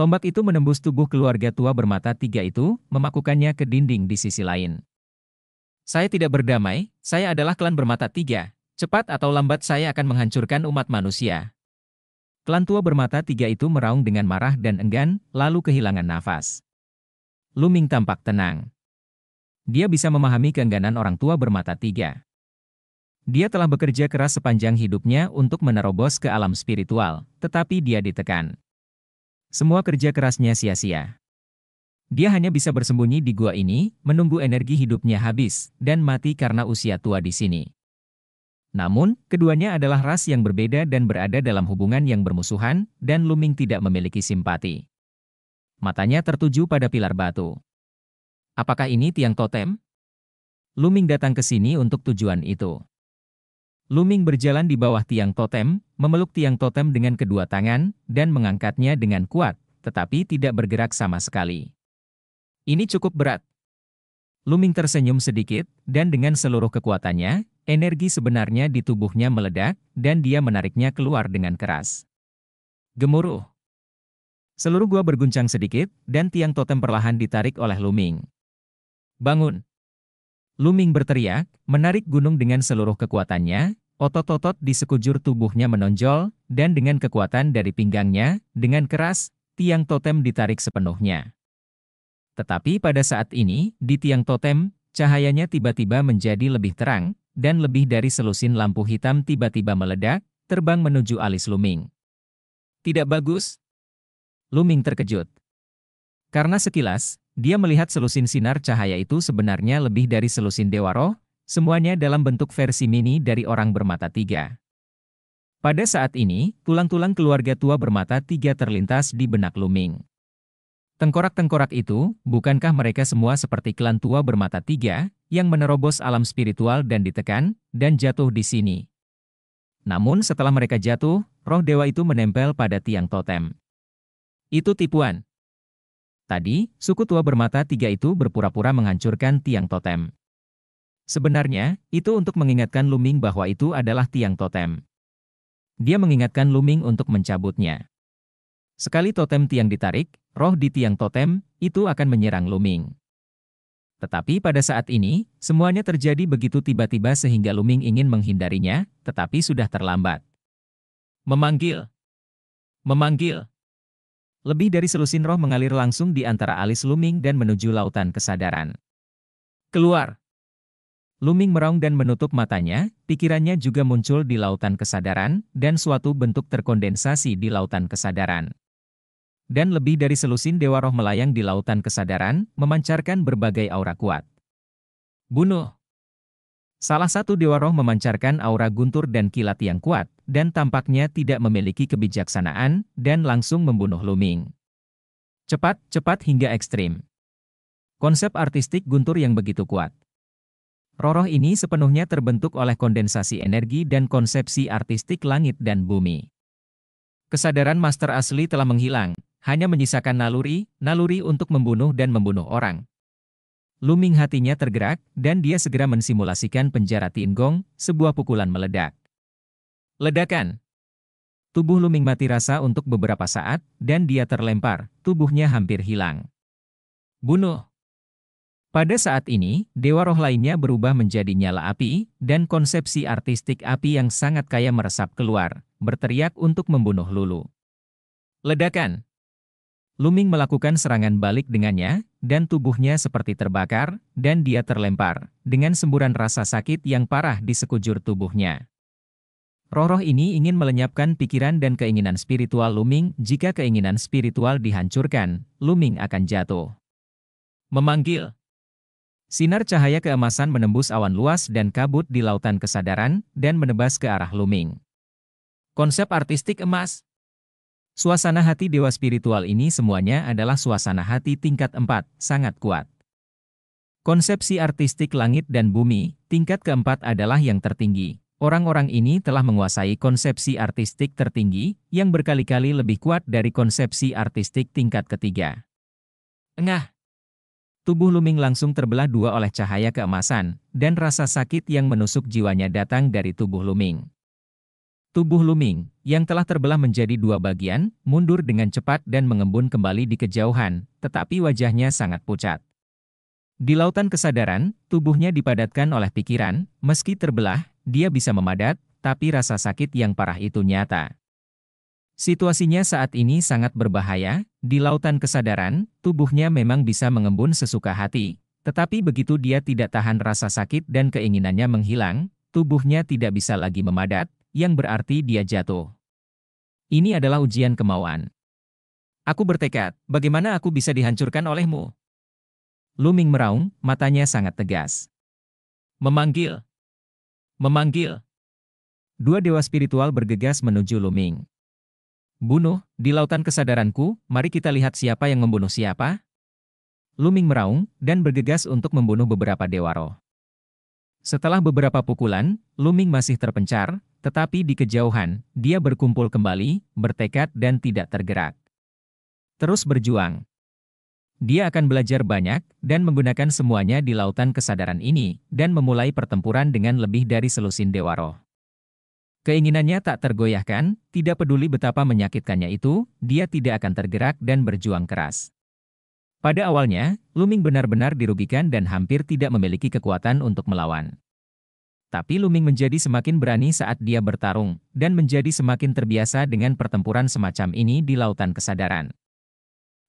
Tombak itu menembus tubuh keluarga tua bermata tiga itu, memakukannya ke dinding di sisi lain. Saya tidak berdamai, saya adalah klan bermata tiga, Cepat atau lambat saya akan menghancurkan umat manusia. Klan tua bermata tiga itu meraung dengan marah dan enggan, lalu kehilangan nafas. Luming tampak tenang. Dia bisa memahami keengganan orang tua bermata tiga. Dia telah bekerja keras sepanjang hidupnya untuk menerobos ke alam spiritual, tetapi dia ditekan. Semua kerja kerasnya sia-sia. Dia hanya bisa bersembunyi di gua ini, menunggu energi hidupnya habis, dan mati karena usia tua di sini. Namun, keduanya adalah ras yang berbeda dan berada dalam hubungan yang bermusuhan, dan Luming tidak memiliki simpati. Matanya tertuju pada pilar batu. Apakah ini tiang totem? Luming datang ke sini untuk tujuan itu. Luming berjalan di bawah tiang totem, memeluk tiang totem dengan kedua tangan, dan mengangkatnya dengan kuat, tetapi tidak bergerak sama sekali. Ini cukup berat. Luming tersenyum sedikit, dan dengan seluruh kekuatannya, energi sebenarnya di tubuhnya meledak, dan dia menariknya keluar dengan keras. Gemuruh. Seluruh gua berguncang sedikit, dan tiang totem perlahan ditarik oleh Luming. Bangun. Luming berteriak, menarik gunung dengan seluruh kekuatannya, otot-otot di sekujur tubuhnya menonjol, dan dengan kekuatan dari pinggangnya, dengan keras, tiang totem ditarik sepenuhnya. Tetapi pada saat ini, di tiang totem, cahayanya tiba-tiba menjadi lebih terang, dan lebih dari selusin lampu hitam tiba-tiba meledak, terbang menuju alis Luming. Tidak bagus? Luming terkejut. Karena sekilas, dia melihat selusin sinar cahaya itu sebenarnya lebih dari selusin dewa roh, semuanya dalam bentuk versi mini dari orang bermata tiga. Pada saat ini, tulang-tulang keluarga tua bermata tiga terlintas di benak Luming. Tengkorak-tengkorak itu, bukankah mereka semua seperti klan tua bermata tiga, yang menerobos alam spiritual dan ditekan, dan jatuh di sini. Namun setelah mereka jatuh, roh dewa itu menempel pada tiang totem. Itu tipuan. Tadi, suku tua bermata tiga itu berpura-pura menghancurkan tiang totem. Sebenarnya, itu untuk mengingatkan Luming bahwa itu adalah tiang totem. Dia mengingatkan Luming untuk mencabutnya. Sekali totem tiang ditarik, roh di tiang totem, itu akan menyerang Luming. Tetapi pada saat ini, semuanya terjadi begitu tiba-tiba sehingga Luming ingin menghindarinya, tetapi sudah terlambat. Memanggil. Memanggil. Lebih dari selusin roh mengalir langsung di antara alis Luming dan menuju lautan kesadaran. Keluar. Luming meraung dan menutup matanya, pikirannya juga muncul di lautan kesadaran, dan suatu bentuk terkondensasi di lautan kesadaran dan lebih dari selusin dewa roh melayang di lautan kesadaran, memancarkan berbagai aura kuat. Bunuh! Salah satu dewa roh memancarkan aura guntur dan kilat yang kuat, dan tampaknya tidak memiliki kebijaksanaan, dan langsung membunuh Luming. Cepat, cepat hingga ekstrim. Konsep artistik guntur yang begitu kuat. Roroh ini sepenuhnya terbentuk oleh kondensasi energi dan konsepsi artistik langit dan bumi. Kesadaran master asli telah menghilang, hanya menyisakan naluri, naluri untuk membunuh dan membunuh orang. Luming hatinya tergerak, dan dia segera mensimulasikan penjara Gong. sebuah pukulan meledak. Ledakan. Tubuh Luming mati rasa untuk beberapa saat, dan dia terlempar, tubuhnya hampir hilang. Bunuh. Pada saat ini, dewa roh lainnya berubah menjadi nyala api, dan konsepsi artistik api yang sangat kaya meresap keluar, berteriak untuk membunuh Lulu. Ledakan. Luming melakukan serangan balik dengannya, dan tubuhnya seperti terbakar, dan dia terlempar, dengan semburan rasa sakit yang parah di sekujur tubuhnya. Roh-roh ini ingin melenyapkan pikiran dan keinginan spiritual Luming, jika keinginan spiritual dihancurkan, Luming akan jatuh. Memanggil Sinar cahaya keemasan menembus awan luas dan kabut di lautan kesadaran, dan menebas ke arah Luming. Konsep artistik emas Suasana hati dewa spiritual ini semuanya adalah suasana hati tingkat 4, sangat kuat. Konsepsi artistik langit dan bumi, tingkat keempat adalah yang tertinggi. Orang-orang ini telah menguasai konsepsi artistik tertinggi, yang berkali-kali lebih kuat dari konsepsi artistik tingkat ketiga. Engah! Tubuh Luming langsung terbelah dua oleh cahaya keemasan, dan rasa sakit yang menusuk jiwanya datang dari tubuh Luming. Tubuh Luming, yang telah terbelah menjadi dua bagian, mundur dengan cepat dan mengembun kembali di kejauhan, tetapi wajahnya sangat pucat. Di lautan kesadaran, tubuhnya dipadatkan oleh pikiran, meski terbelah, dia bisa memadat, tapi rasa sakit yang parah itu nyata. Situasinya saat ini sangat berbahaya, di lautan kesadaran, tubuhnya memang bisa mengembun sesuka hati. Tetapi begitu dia tidak tahan rasa sakit dan keinginannya menghilang, tubuhnya tidak bisa lagi memadat, yang berarti dia jatuh. Ini adalah ujian kemauan. Aku bertekad, bagaimana aku bisa dihancurkan olehmu? Luming meraung, matanya sangat tegas. Memanggil. Memanggil. Dua dewa spiritual bergegas menuju Luming. Bunuh, di lautan kesadaranku, mari kita lihat siapa yang membunuh siapa. Luming meraung, dan bergegas untuk membunuh beberapa dewa roh. Setelah beberapa pukulan, Luming masih terpencar, tetapi di kejauhan, dia berkumpul kembali, bertekad dan tidak tergerak. Terus berjuang. Dia akan belajar banyak dan menggunakan semuanya di lautan kesadaran ini dan memulai pertempuran dengan lebih dari selusin dewa roh. Keinginannya tak tergoyahkan, tidak peduli betapa menyakitkannya itu, dia tidak akan tergerak dan berjuang keras. Pada awalnya, Luming benar-benar dirugikan dan hampir tidak memiliki kekuatan untuk melawan. Tapi Luming menjadi semakin berani saat dia bertarung, dan menjadi semakin terbiasa dengan pertempuran semacam ini di Lautan Kesadaran.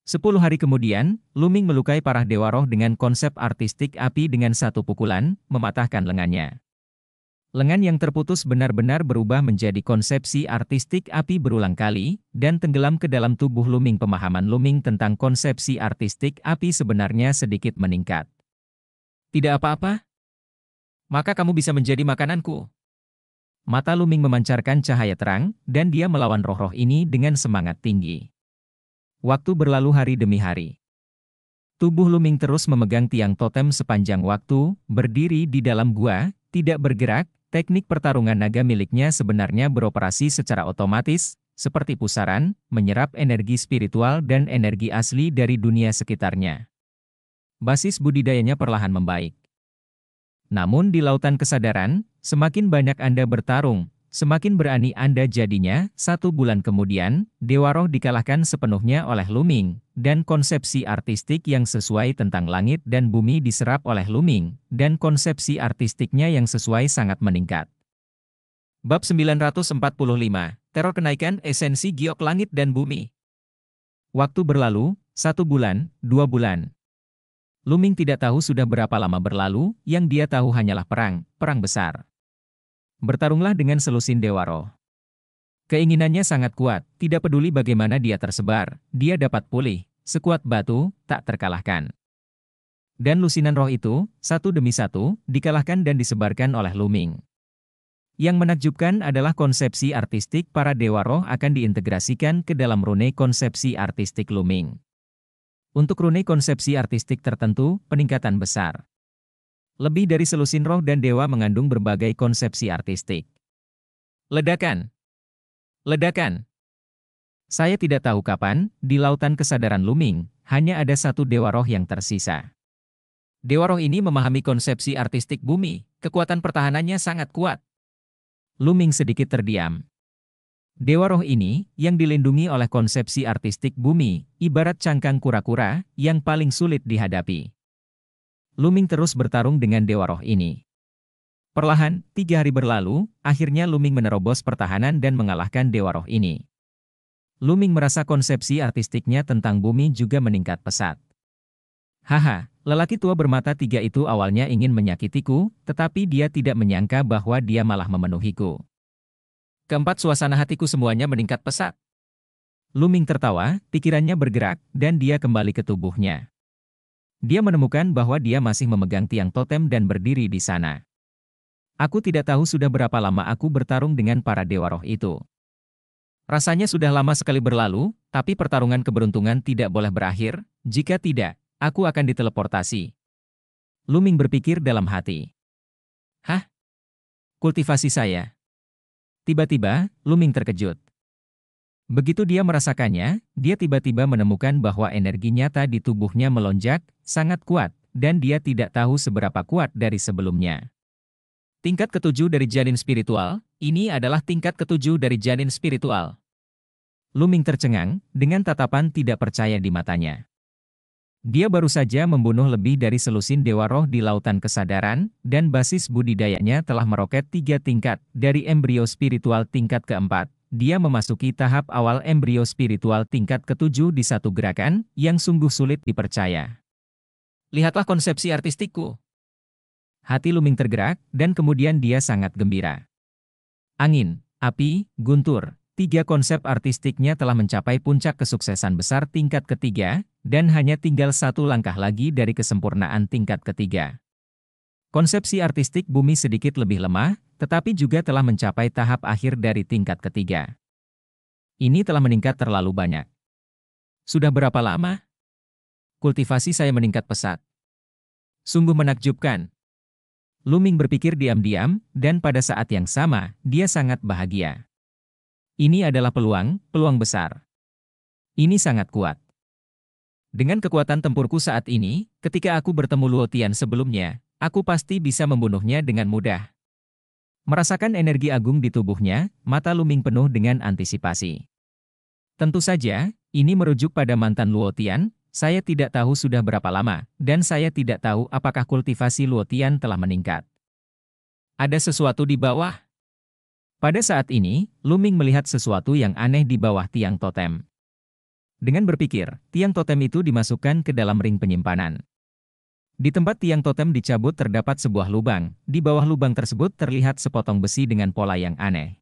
Sepuluh hari kemudian, Luming melukai parah Dewa Roh dengan konsep artistik api dengan satu pukulan, mematahkan lengannya. Lengan yang terputus benar-benar berubah menjadi konsepsi artistik api berulang kali, dan tenggelam ke dalam tubuh Luming. Pemahaman Luming tentang konsepsi artistik api sebenarnya sedikit meningkat. Tidak apa-apa, maka kamu bisa menjadi makananku. Mata Luming memancarkan cahaya terang, dan dia melawan roh-roh ini dengan semangat tinggi. Waktu berlalu hari demi hari. Tubuh Luming terus memegang tiang totem sepanjang waktu, berdiri di dalam gua, tidak bergerak, teknik pertarungan naga miliknya sebenarnya beroperasi secara otomatis, seperti pusaran, menyerap energi spiritual dan energi asli dari dunia sekitarnya. Basis budidayanya perlahan membaik. Namun di lautan kesadaran, semakin banyak Anda bertarung, semakin berani Anda jadinya, satu bulan kemudian, Dewa Roh dikalahkan sepenuhnya oleh Luming, dan konsepsi artistik yang sesuai tentang langit dan bumi diserap oleh Luming, dan konsepsi artistiknya yang sesuai sangat meningkat. Bab 945, Teror Kenaikan Esensi Giok Langit dan Bumi Waktu berlalu, satu bulan, dua bulan, Luming tidak tahu sudah berapa lama berlalu, yang dia tahu hanyalah perang, perang besar. Bertarunglah dengan selusin Dewa Roh. Keinginannya sangat kuat, tidak peduli bagaimana dia tersebar, dia dapat pulih, sekuat batu, tak terkalahkan. Dan lusinan roh itu, satu demi satu, dikalahkan dan disebarkan oleh Luming. Yang menakjubkan adalah konsepsi artistik para dewa roh akan diintegrasikan ke dalam rune konsepsi artistik Luming. Untuk rune konsepsi artistik tertentu, peningkatan besar. Lebih dari selusin roh dan dewa mengandung berbagai konsepsi artistik. Ledakan. Ledakan. Saya tidak tahu kapan, di lautan kesadaran Luming, hanya ada satu dewa roh yang tersisa. Dewa roh ini memahami konsepsi artistik bumi, kekuatan pertahanannya sangat kuat. Luming sedikit terdiam. Dewa roh ini, yang dilindungi oleh konsepsi artistik bumi, ibarat cangkang kura-kura, yang paling sulit dihadapi. Luming terus bertarung dengan dewa roh ini. Perlahan, tiga hari berlalu, akhirnya Luming menerobos pertahanan dan mengalahkan dewa roh ini. Luming merasa konsepsi artistiknya tentang bumi juga meningkat pesat. Haha, lelaki tua bermata tiga itu awalnya ingin menyakitiku, tetapi dia tidak menyangka bahwa dia malah memenuhiku. Keempat suasana hatiku semuanya meningkat pesat. Luming tertawa, pikirannya bergerak, dan dia kembali ke tubuhnya. Dia menemukan bahwa dia masih memegang tiang totem dan berdiri di sana. Aku tidak tahu sudah berapa lama aku bertarung dengan para dewa roh itu. Rasanya sudah lama sekali berlalu, tapi pertarungan keberuntungan tidak boleh berakhir, jika tidak, aku akan diteleportasi. Luming berpikir dalam hati. Hah? Kultivasi saya, Tiba-tiba, Luming terkejut. Begitu dia merasakannya, dia tiba-tiba menemukan bahwa energi nyata di tubuhnya melonjak, sangat kuat, dan dia tidak tahu seberapa kuat dari sebelumnya. Tingkat ketujuh dari janin spiritual, ini adalah tingkat ketujuh dari janin spiritual. Luming tercengang, dengan tatapan tidak percaya di matanya. Dia baru saja membunuh lebih dari selusin dewa roh di lautan kesadaran, dan basis budidayanya telah meroket tiga tingkat, dari embrio spiritual tingkat keempat. Dia memasuki tahap awal embrio spiritual tingkat ketujuh di satu gerakan, yang sungguh sulit dipercaya. Lihatlah konsepsi artistikku. Hati Luming tergerak, dan kemudian dia sangat gembira. Angin, api, guntur, tiga konsep artistiknya telah mencapai puncak kesuksesan besar tingkat ketiga, dan hanya tinggal satu langkah lagi dari kesempurnaan tingkat ketiga. Konsepsi artistik bumi sedikit lebih lemah, tetapi juga telah mencapai tahap akhir dari tingkat ketiga. Ini telah meningkat terlalu banyak. Sudah berapa lama? Kultivasi saya meningkat pesat. Sungguh menakjubkan. Luming berpikir diam-diam, dan pada saat yang sama, dia sangat bahagia. Ini adalah peluang, peluang besar. Ini sangat kuat. Dengan kekuatan tempurku saat ini, ketika aku bertemu Luotian sebelumnya, aku pasti bisa membunuhnya dengan mudah. Merasakan energi agung di tubuhnya, mata Luming penuh dengan antisipasi. Tentu saja, ini merujuk pada mantan Luotian, saya tidak tahu sudah berapa lama, dan saya tidak tahu apakah kultivasi Luotian telah meningkat. Ada sesuatu di bawah? Pada saat ini, Luming melihat sesuatu yang aneh di bawah tiang totem. Dengan berpikir, tiang totem itu dimasukkan ke dalam ring penyimpanan. Di tempat tiang totem dicabut terdapat sebuah lubang, di bawah lubang tersebut terlihat sepotong besi dengan pola yang aneh.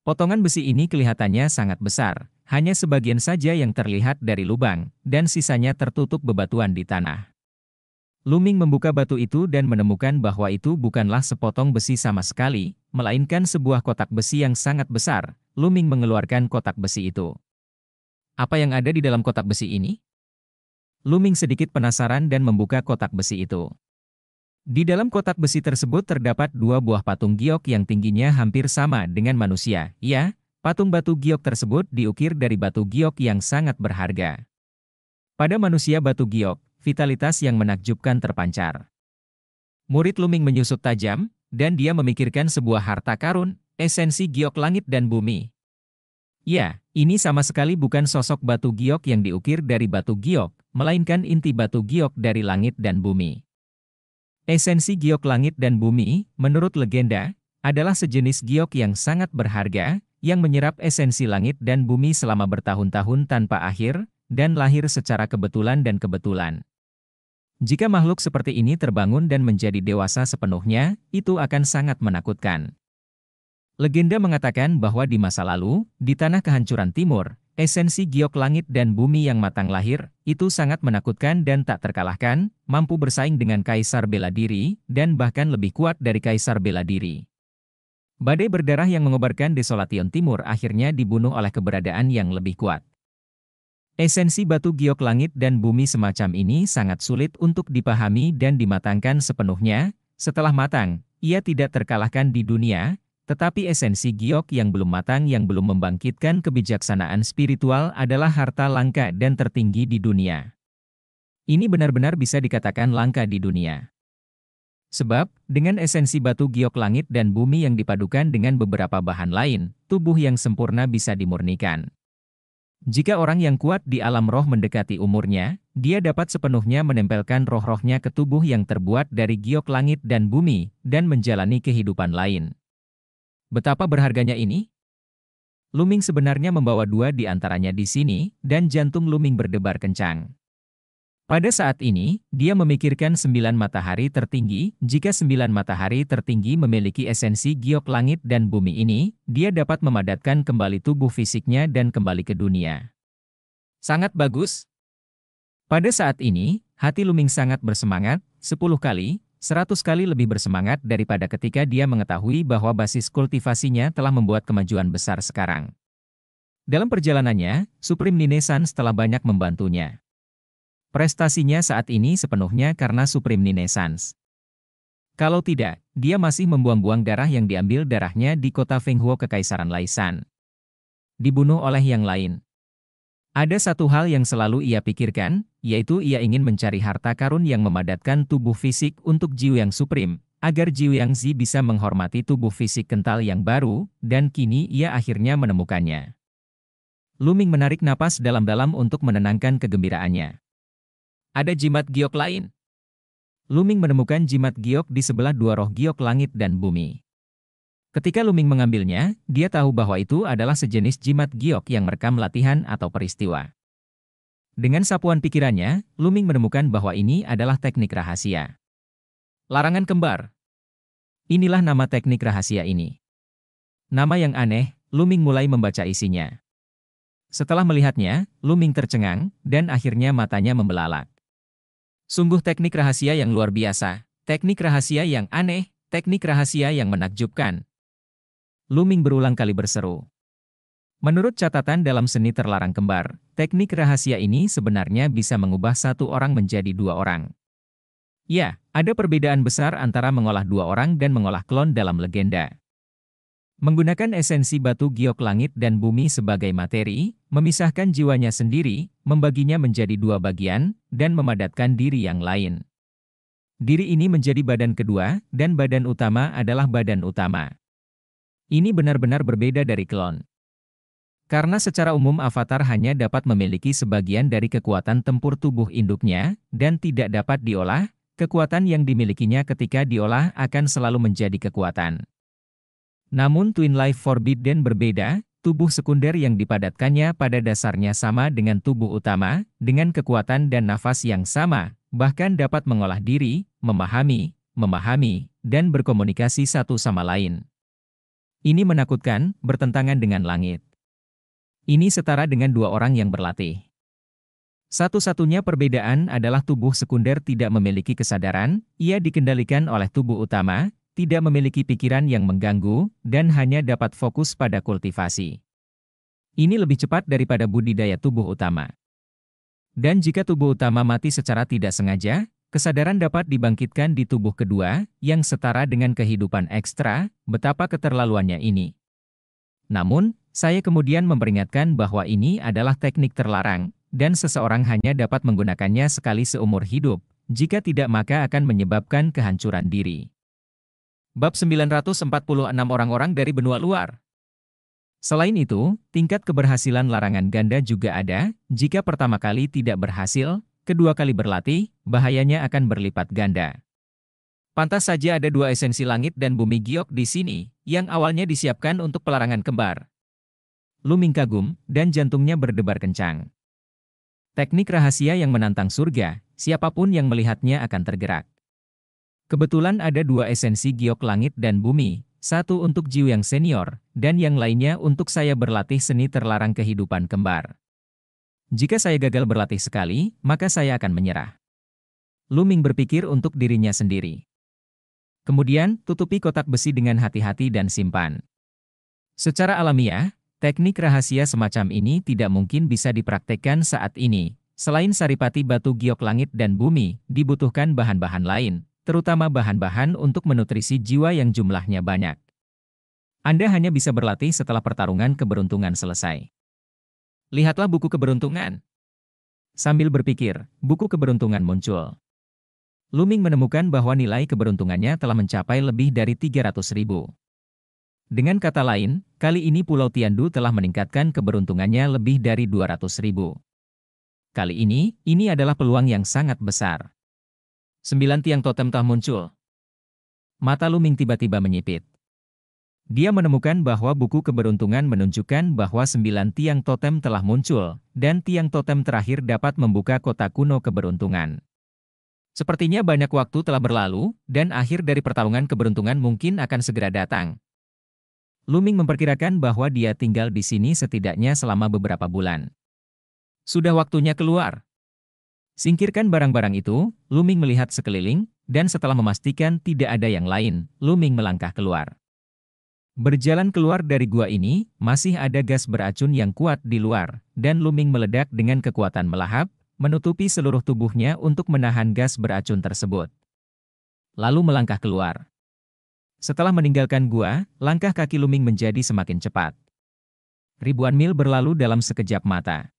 Potongan besi ini kelihatannya sangat besar, hanya sebagian saja yang terlihat dari lubang, dan sisanya tertutup bebatuan di tanah. Luming membuka batu itu dan menemukan bahwa itu bukanlah sepotong besi sama sekali, melainkan sebuah kotak besi yang sangat besar. Luming mengeluarkan kotak besi itu. Apa yang ada di dalam kotak besi ini? Luming sedikit penasaran dan membuka kotak besi itu. Di dalam kotak besi tersebut terdapat dua buah patung giok yang tingginya hampir sama dengan manusia. Ya, patung batu giok tersebut diukir dari batu giok yang sangat berharga. Pada manusia batu giok, vitalitas yang menakjubkan terpancar. Murid Luming menyusut tajam, dan dia memikirkan sebuah harta karun, esensi giok langit dan bumi. Ya, ini sama sekali bukan sosok batu giok yang diukir dari batu giok, melainkan inti batu giok dari langit dan bumi. Esensi giok langit dan bumi, menurut legenda, adalah sejenis giok yang sangat berharga, yang menyerap esensi langit dan bumi selama bertahun-tahun tanpa akhir, dan lahir secara kebetulan dan kebetulan. Jika makhluk seperti ini terbangun dan menjadi dewasa sepenuhnya, itu akan sangat menakutkan. Legenda mengatakan bahwa di masa lalu, di tanah kehancuran timur, esensi giok langit dan bumi yang matang lahir, itu sangat menakutkan dan tak terkalahkan, mampu bersaing dengan kaisar bela diri, dan bahkan lebih kuat dari kaisar bela diri. Badai berdarah yang mengobarkan desolation timur akhirnya dibunuh oleh keberadaan yang lebih kuat. Esensi batu giok langit dan bumi semacam ini sangat sulit untuk dipahami dan dimatangkan sepenuhnya. Setelah matang, ia tidak terkalahkan di dunia, tetapi esensi giok yang belum matang yang belum membangkitkan kebijaksanaan spiritual adalah harta langka dan tertinggi di dunia. Ini benar-benar bisa dikatakan langka di dunia. Sebab, dengan esensi batu giok langit dan bumi yang dipadukan dengan beberapa bahan lain, tubuh yang sempurna bisa dimurnikan. Jika orang yang kuat di alam roh mendekati umurnya, dia dapat sepenuhnya menempelkan roh-rohnya ke tubuh yang terbuat dari giok langit dan bumi, dan menjalani kehidupan lain. Betapa berharganya ini? Luming sebenarnya membawa dua di antaranya di sini, dan jantung Luming berdebar kencang. Pada saat ini, dia memikirkan sembilan matahari tertinggi. Jika sembilan matahari tertinggi memiliki esensi giok langit dan bumi ini, dia dapat memadatkan kembali tubuh fisiknya dan kembali ke dunia. Sangat bagus. Pada saat ini, hati Luming sangat bersemangat, 10 kali, 100 kali lebih bersemangat daripada ketika dia mengetahui bahwa basis kultivasinya telah membuat kemajuan besar sekarang. Dalam perjalanannya, Supreme Ninesan setelah banyak membantunya. Prestasinya saat ini sepenuhnya karena Supreme Renaissance. Kalau tidak, dia masih membuang-buang darah yang diambil darahnya di kota Fenghuo Kekaisaran Laisan. Dibunuh oleh yang lain. Ada satu hal yang selalu ia pikirkan, yaitu ia ingin mencari harta karun yang memadatkan tubuh fisik untuk Jiu Yang Supreme, agar Jiu Yang Zi bisa menghormati tubuh fisik kental yang baru, dan kini ia akhirnya menemukannya. Luming menarik napas dalam-dalam untuk menenangkan kegembiraannya. Ada jimat giok lain. Luming menemukan jimat giok di sebelah dua roh giok langit dan bumi. Ketika Luming mengambilnya, dia tahu bahwa itu adalah sejenis jimat giok yang merekam latihan atau peristiwa. Dengan sapuan pikirannya, Luming menemukan bahwa ini adalah teknik rahasia. Larangan kembar. Inilah nama teknik rahasia ini. Nama yang aneh, Luming mulai membaca isinya. Setelah melihatnya, Luming tercengang, dan akhirnya matanya membelalak. Sungguh teknik rahasia yang luar biasa, teknik rahasia yang aneh, teknik rahasia yang menakjubkan. Luming berulang kali berseru. Menurut catatan dalam seni terlarang kembar, teknik rahasia ini sebenarnya bisa mengubah satu orang menjadi dua orang. Ya, ada perbedaan besar antara mengolah dua orang dan mengolah klon dalam legenda. Menggunakan esensi batu giok langit dan bumi sebagai materi, memisahkan jiwanya sendiri, membaginya menjadi dua bagian, dan memadatkan diri yang lain. Diri ini menjadi badan kedua, dan badan utama adalah badan utama. Ini benar-benar berbeda dari klon. Karena secara umum avatar hanya dapat memiliki sebagian dari kekuatan tempur tubuh induknya, dan tidak dapat diolah, kekuatan yang dimilikinya ketika diolah akan selalu menjadi kekuatan. Namun Twin Life Forbidden berbeda, tubuh sekunder yang dipadatkannya pada dasarnya sama dengan tubuh utama, dengan kekuatan dan nafas yang sama, bahkan dapat mengolah diri, memahami, memahami, dan berkomunikasi satu sama lain. Ini menakutkan, bertentangan dengan langit. Ini setara dengan dua orang yang berlatih. Satu-satunya perbedaan adalah tubuh sekunder tidak memiliki kesadaran, ia dikendalikan oleh tubuh utama, tidak memiliki pikiran yang mengganggu, dan hanya dapat fokus pada kultivasi. Ini lebih cepat daripada budidaya tubuh utama. Dan jika tubuh utama mati secara tidak sengaja, kesadaran dapat dibangkitkan di tubuh kedua, yang setara dengan kehidupan ekstra, betapa keterlaluannya ini. Namun, saya kemudian memperingatkan bahwa ini adalah teknik terlarang, dan seseorang hanya dapat menggunakannya sekali seumur hidup, jika tidak maka akan menyebabkan kehancuran diri. Bab 946 orang-orang dari benua luar. Selain itu, tingkat keberhasilan larangan ganda juga ada, jika pertama kali tidak berhasil, kedua kali berlatih, bahayanya akan berlipat ganda. Pantas saja ada dua esensi langit dan bumi giok di sini, yang awalnya disiapkan untuk pelarangan kembar. Luming kagum, dan jantungnya berdebar kencang. Teknik rahasia yang menantang surga, siapapun yang melihatnya akan tergerak. Kebetulan ada dua esensi giok langit dan bumi, satu untuk Jiu yang senior, dan yang lainnya untuk saya berlatih seni terlarang kehidupan kembar. Jika saya gagal berlatih sekali, maka saya akan menyerah. Luming berpikir untuk dirinya sendiri. Kemudian, tutupi kotak besi dengan hati-hati dan simpan. Secara alamiah, teknik rahasia semacam ini tidak mungkin bisa dipraktekkan saat ini. Selain saripati batu giok langit dan bumi, dibutuhkan bahan-bahan lain, terutama bahan-bahan untuk menutrisi jiwa yang jumlahnya banyak. Anda hanya bisa berlatih setelah pertarungan keberuntungan selesai. Lihatlah buku keberuntungan. Sambil berpikir, buku keberuntungan muncul. Luming menemukan bahwa nilai keberuntungannya telah mencapai lebih dari 300 ribu. Dengan kata lain, kali ini Pulau Tiandu telah meningkatkan keberuntungannya lebih dari 200 ribu. Kali ini, ini adalah peluang yang sangat besar. Sembilan tiang totem telah muncul. Mata Luming tiba-tiba menyipit. Dia menemukan bahwa buku keberuntungan menunjukkan bahwa sembilan tiang totem telah muncul, dan tiang totem terakhir dapat membuka kota kuno keberuntungan. Sepertinya banyak waktu telah berlalu, dan akhir dari pertarungan keberuntungan mungkin akan segera datang. Luming memperkirakan bahwa dia tinggal di sini setidaknya selama beberapa bulan. Sudah waktunya keluar. Singkirkan barang-barang itu, Luming melihat sekeliling, dan setelah memastikan tidak ada yang lain, Luming melangkah keluar. Berjalan keluar dari gua ini, masih ada gas beracun yang kuat di luar, dan Luming meledak dengan kekuatan melahap, menutupi seluruh tubuhnya untuk menahan gas beracun tersebut. Lalu melangkah keluar. Setelah meninggalkan gua, langkah kaki Luming menjadi semakin cepat. Ribuan mil berlalu dalam sekejap mata.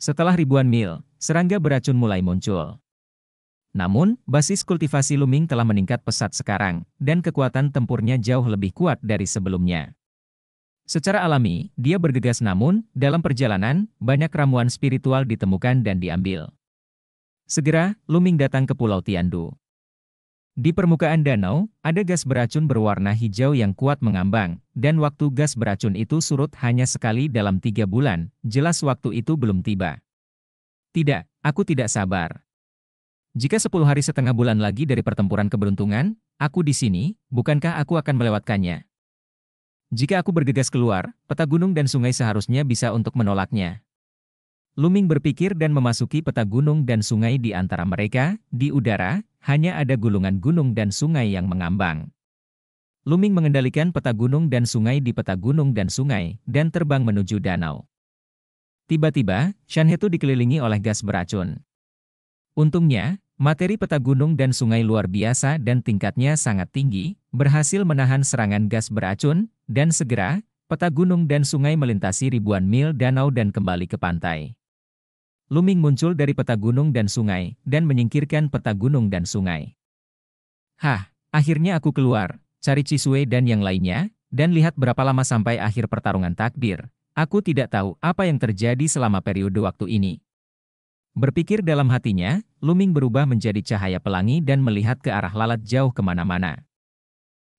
Setelah ribuan mil, serangga beracun mulai muncul. Namun, basis kultivasi Luming telah meningkat pesat sekarang, dan kekuatan tempurnya jauh lebih kuat dari sebelumnya. Secara alami, dia bergegas namun, dalam perjalanan, banyak ramuan spiritual ditemukan dan diambil. Segera, Luming datang ke Pulau Tiandu. Di permukaan danau, ada gas beracun berwarna hijau yang kuat mengambang, dan waktu gas beracun itu surut hanya sekali dalam tiga bulan, jelas waktu itu belum tiba. Tidak, aku tidak sabar. Jika sepuluh hari setengah bulan lagi dari pertempuran keberuntungan, aku di sini, bukankah aku akan melewatkannya? Jika aku bergegas keluar, peta gunung dan sungai seharusnya bisa untuk menolaknya. Luming berpikir dan memasuki peta gunung dan sungai di antara mereka, di udara, hanya ada gulungan gunung dan sungai yang mengambang. Luming mengendalikan peta gunung dan sungai di peta gunung dan sungai, dan terbang menuju danau. Tiba-tiba, Shanhetu dikelilingi oleh gas beracun. Untungnya, materi peta gunung dan sungai luar biasa dan tingkatnya sangat tinggi, berhasil menahan serangan gas beracun, dan segera, peta gunung dan sungai melintasi ribuan mil danau dan kembali ke pantai. Luming muncul dari peta gunung dan sungai, dan menyingkirkan peta gunung dan sungai. Hah, akhirnya aku keluar, cari Cisue dan yang lainnya, dan lihat berapa lama sampai akhir pertarungan takdir. Aku tidak tahu apa yang terjadi selama periode waktu ini. Berpikir dalam hatinya, Luming berubah menjadi cahaya pelangi dan melihat ke arah lalat jauh kemana-mana.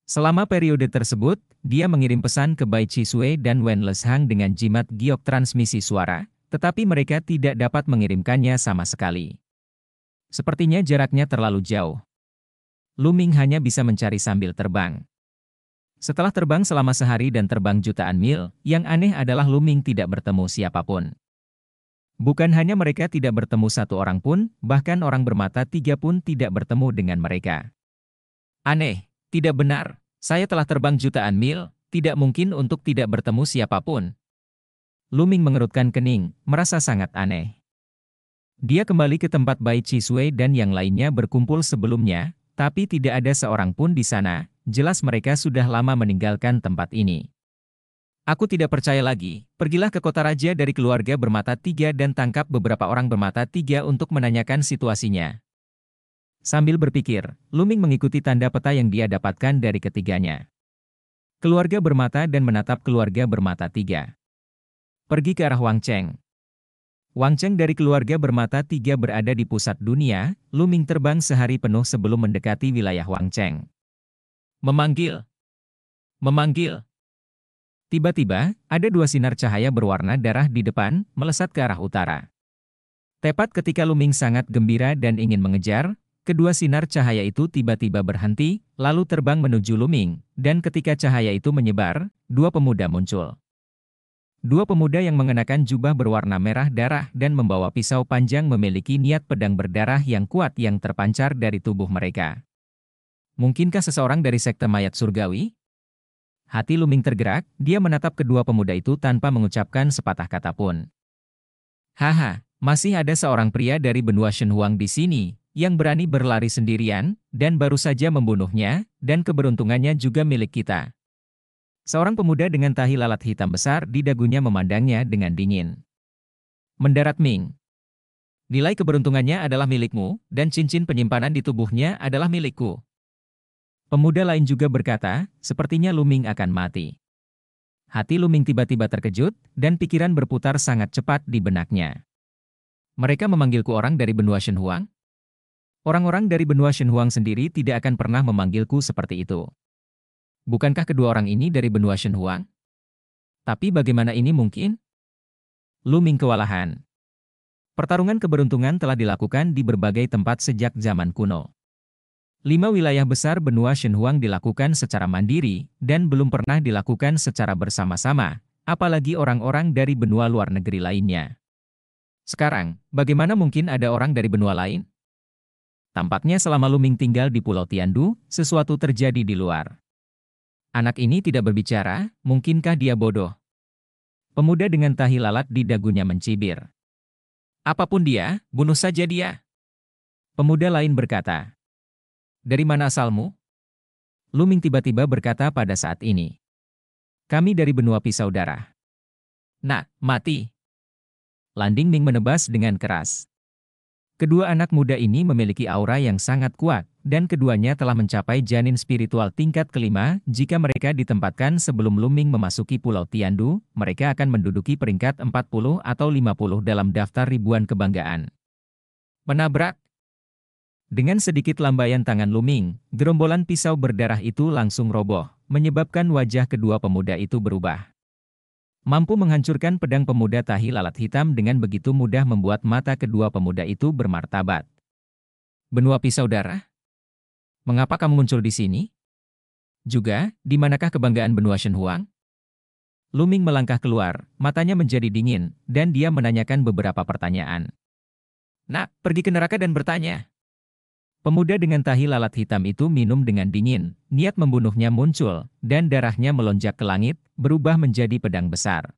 Selama periode tersebut, dia mengirim pesan ke Bai Chisue dan Wen Leshang dengan jimat giok transmisi suara, tetapi mereka tidak dapat mengirimkannya sama sekali. Sepertinya jaraknya terlalu jauh. Luming hanya bisa mencari sambil terbang. Setelah terbang selama sehari dan terbang jutaan mil, yang aneh adalah Luming tidak bertemu siapapun. Bukan hanya mereka tidak bertemu satu orang pun, bahkan orang bermata tiga pun tidak bertemu dengan mereka. Aneh, tidak benar. Saya telah terbang jutaan mil, tidak mungkin untuk tidak bertemu siapapun. Luming mengerutkan kening, merasa sangat aneh. Dia kembali ke tempat Bai Chisui dan yang lainnya berkumpul sebelumnya, tapi tidak ada seorang pun di sana, jelas mereka sudah lama meninggalkan tempat ini. Aku tidak percaya lagi, pergilah ke kota raja dari keluarga bermata tiga dan tangkap beberapa orang bermata tiga untuk menanyakan situasinya. Sambil berpikir, Luming mengikuti tanda peta yang dia dapatkan dari ketiganya. Keluarga bermata dan menatap keluarga bermata tiga pergi ke arah Wang Cheng. Wang Cheng dari keluarga bermata tiga berada di pusat dunia, Luming terbang sehari penuh sebelum mendekati wilayah Wang Cheng. Memanggil. Memanggil. Tiba-tiba, ada dua sinar cahaya berwarna darah di depan, melesat ke arah utara. Tepat ketika Luming sangat gembira dan ingin mengejar, kedua sinar cahaya itu tiba-tiba berhenti, lalu terbang menuju Luming, dan ketika cahaya itu menyebar, dua pemuda muncul. Dua pemuda yang mengenakan jubah berwarna merah darah dan membawa pisau panjang memiliki niat pedang berdarah yang kuat yang terpancar dari tubuh mereka. Mungkinkah seseorang dari sekte mayat surgawi? Hati Luming tergerak, dia menatap kedua pemuda itu tanpa mengucapkan sepatah kata pun. Haha, masih ada seorang pria dari benua Shenhuang di sini, yang berani berlari sendirian, dan baru saja membunuhnya, dan keberuntungannya juga milik kita. Seorang pemuda dengan tahi lalat hitam besar di dagunya memandangnya dengan dingin. Mendarat Ming. Nilai keberuntungannya adalah milikmu, dan cincin penyimpanan di tubuhnya adalah milikku. Pemuda lain juga berkata, sepertinya Luming akan mati. Hati Luming tiba-tiba terkejut, dan pikiran berputar sangat cepat di benaknya. Mereka memanggilku orang dari benua Shenhuang? Orang-orang dari benua Shenhuang sendiri tidak akan pernah memanggilku seperti itu. Bukankah kedua orang ini dari benua Shenhuang? Tapi bagaimana ini mungkin? Lu Ming kewalahan. Pertarungan keberuntungan telah dilakukan di berbagai tempat sejak zaman kuno. Lima wilayah besar benua Shenhuang dilakukan secara mandiri dan belum pernah dilakukan secara bersama-sama, apalagi orang-orang dari benua luar negeri lainnya. Sekarang, bagaimana mungkin ada orang dari benua lain? Tampaknya selama Luming tinggal di Pulau Tiandu, sesuatu terjadi di luar. Anak ini tidak berbicara, mungkinkah dia bodoh? Pemuda dengan tahi lalat di dagunya mencibir. Apapun dia, bunuh saja dia. Pemuda lain berkata. Dari mana asalmu? Luming tiba-tiba berkata pada saat ini. Kami dari benua pisau darah. Nak, mati. Landing Ming menebas dengan keras. Kedua anak muda ini memiliki aura yang sangat kuat, dan keduanya telah mencapai janin spiritual tingkat kelima, jika mereka ditempatkan sebelum Luming memasuki Pulau Tiandu, mereka akan menduduki peringkat 40 atau 50 dalam daftar ribuan kebanggaan. Menabrak Dengan sedikit lambaian tangan Luming, gerombolan pisau berdarah itu langsung roboh, menyebabkan wajah kedua pemuda itu berubah. Mampu menghancurkan pedang pemuda tahi lalat hitam dengan begitu mudah membuat mata kedua pemuda itu bermartabat. Benua pisau darah? Mengapa kamu muncul di sini? Juga, di manakah kebanggaan benua Shenhuang? Luming melangkah keluar, matanya menjadi dingin, dan dia menanyakan beberapa pertanyaan. Nak, pergi ke neraka dan bertanya. Pemuda dengan tahi lalat hitam itu minum dengan dingin, niat membunuhnya muncul, dan darahnya melonjak ke langit, berubah menjadi pedang besar.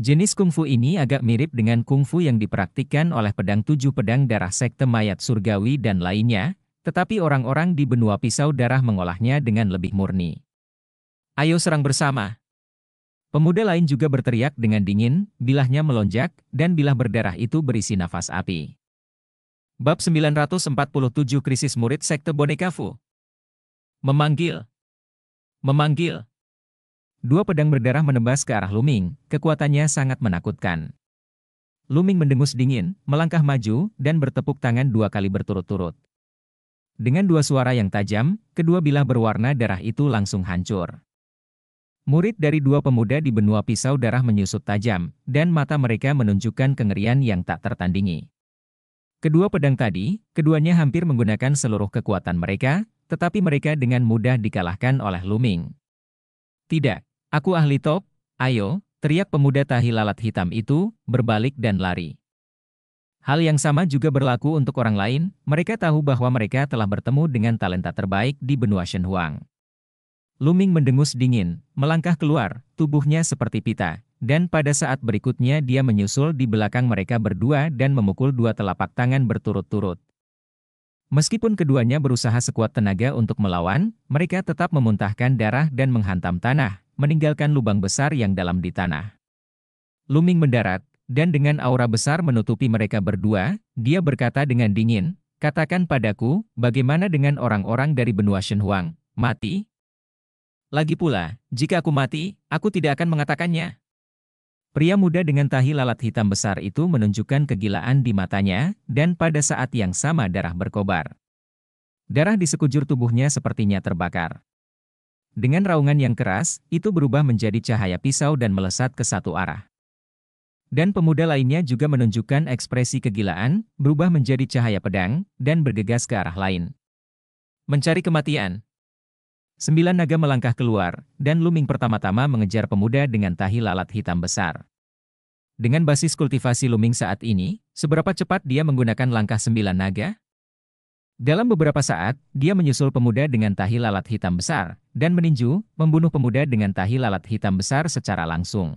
Jenis kungfu ini agak mirip dengan kungfu yang dipraktikkan oleh pedang tujuh pedang darah sekte mayat surgawi dan lainnya, tetapi orang-orang di benua pisau darah mengolahnya dengan lebih murni. Ayo serang bersama! Pemuda lain juga berteriak dengan dingin, bilahnya melonjak, dan bilah berdarah itu berisi nafas api. Bab 947 Krisis Murid Sekte Boneka Fu Memanggil Memanggil Dua pedang berdarah menebas ke arah Luming, kekuatannya sangat menakutkan. Luming mendengus dingin, melangkah maju, dan bertepuk tangan dua kali berturut-turut. Dengan dua suara yang tajam, kedua bilah berwarna darah itu langsung hancur. Murid dari dua pemuda di benua pisau darah menyusut tajam, dan mata mereka menunjukkan kengerian yang tak tertandingi. Kedua pedang tadi, keduanya hampir menggunakan seluruh kekuatan mereka, tetapi mereka dengan mudah dikalahkan oleh Luming. Tidak, Aku ahli top, ayo, teriak pemuda tahi lalat hitam itu, berbalik dan lari. Hal yang sama juga berlaku untuk orang lain, mereka tahu bahwa mereka telah bertemu dengan talenta terbaik di benua Shenhuang. Luming mendengus dingin, melangkah keluar, tubuhnya seperti pita, dan pada saat berikutnya dia menyusul di belakang mereka berdua dan memukul dua telapak tangan berturut-turut. Meskipun keduanya berusaha sekuat tenaga untuk melawan, mereka tetap memuntahkan darah dan menghantam tanah, meninggalkan lubang besar yang dalam di tanah. Luming mendarat, dan dengan aura besar menutupi mereka berdua, dia berkata dengan dingin, Katakan padaku, bagaimana dengan orang-orang dari benua Shenhuang, mati? Lagi pula, jika aku mati, aku tidak akan mengatakannya. Pria muda dengan tahi lalat hitam besar itu menunjukkan kegilaan di matanya, dan pada saat yang sama darah berkobar. Darah di sekujur tubuhnya sepertinya terbakar. Dengan raungan yang keras, itu berubah menjadi cahaya pisau dan melesat ke satu arah. Dan pemuda lainnya juga menunjukkan ekspresi kegilaan, berubah menjadi cahaya pedang, dan bergegas ke arah lain. Mencari kematian. Sembilan naga melangkah keluar, dan Luming pertama-tama mengejar pemuda dengan tahi lalat hitam besar. Dengan basis kultivasi Luming saat ini, seberapa cepat dia menggunakan langkah sembilan naga? Dalam beberapa saat, dia menyusul pemuda dengan tahi lalat hitam besar, dan meninju, membunuh pemuda dengan tahi lalat hitam besar secara langsung.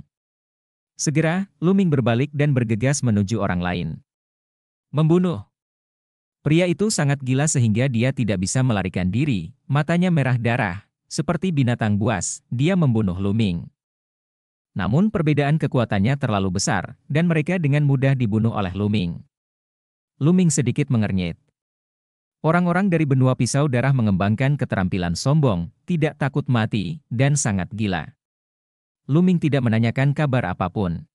Segera, Luming berbalik dan bergegas menuju orang lain. Membunuh. Pria itu sangat gila sehingga dia tidak bisa melarikan diri, matanya merah darah, seperti binatang buas, dia membunuh Luming. Namun perbedaan kekuatannya terlalu besar, dan mereka dengan mudah dibunuh oleh Luming. Luming sedikit mengernyit. Orang-orang dari benua pisau darah mengembangkan keterampilan sombong, tidak takut mati, dan sangat gila. Luming tidak menanyakan kabar apapun.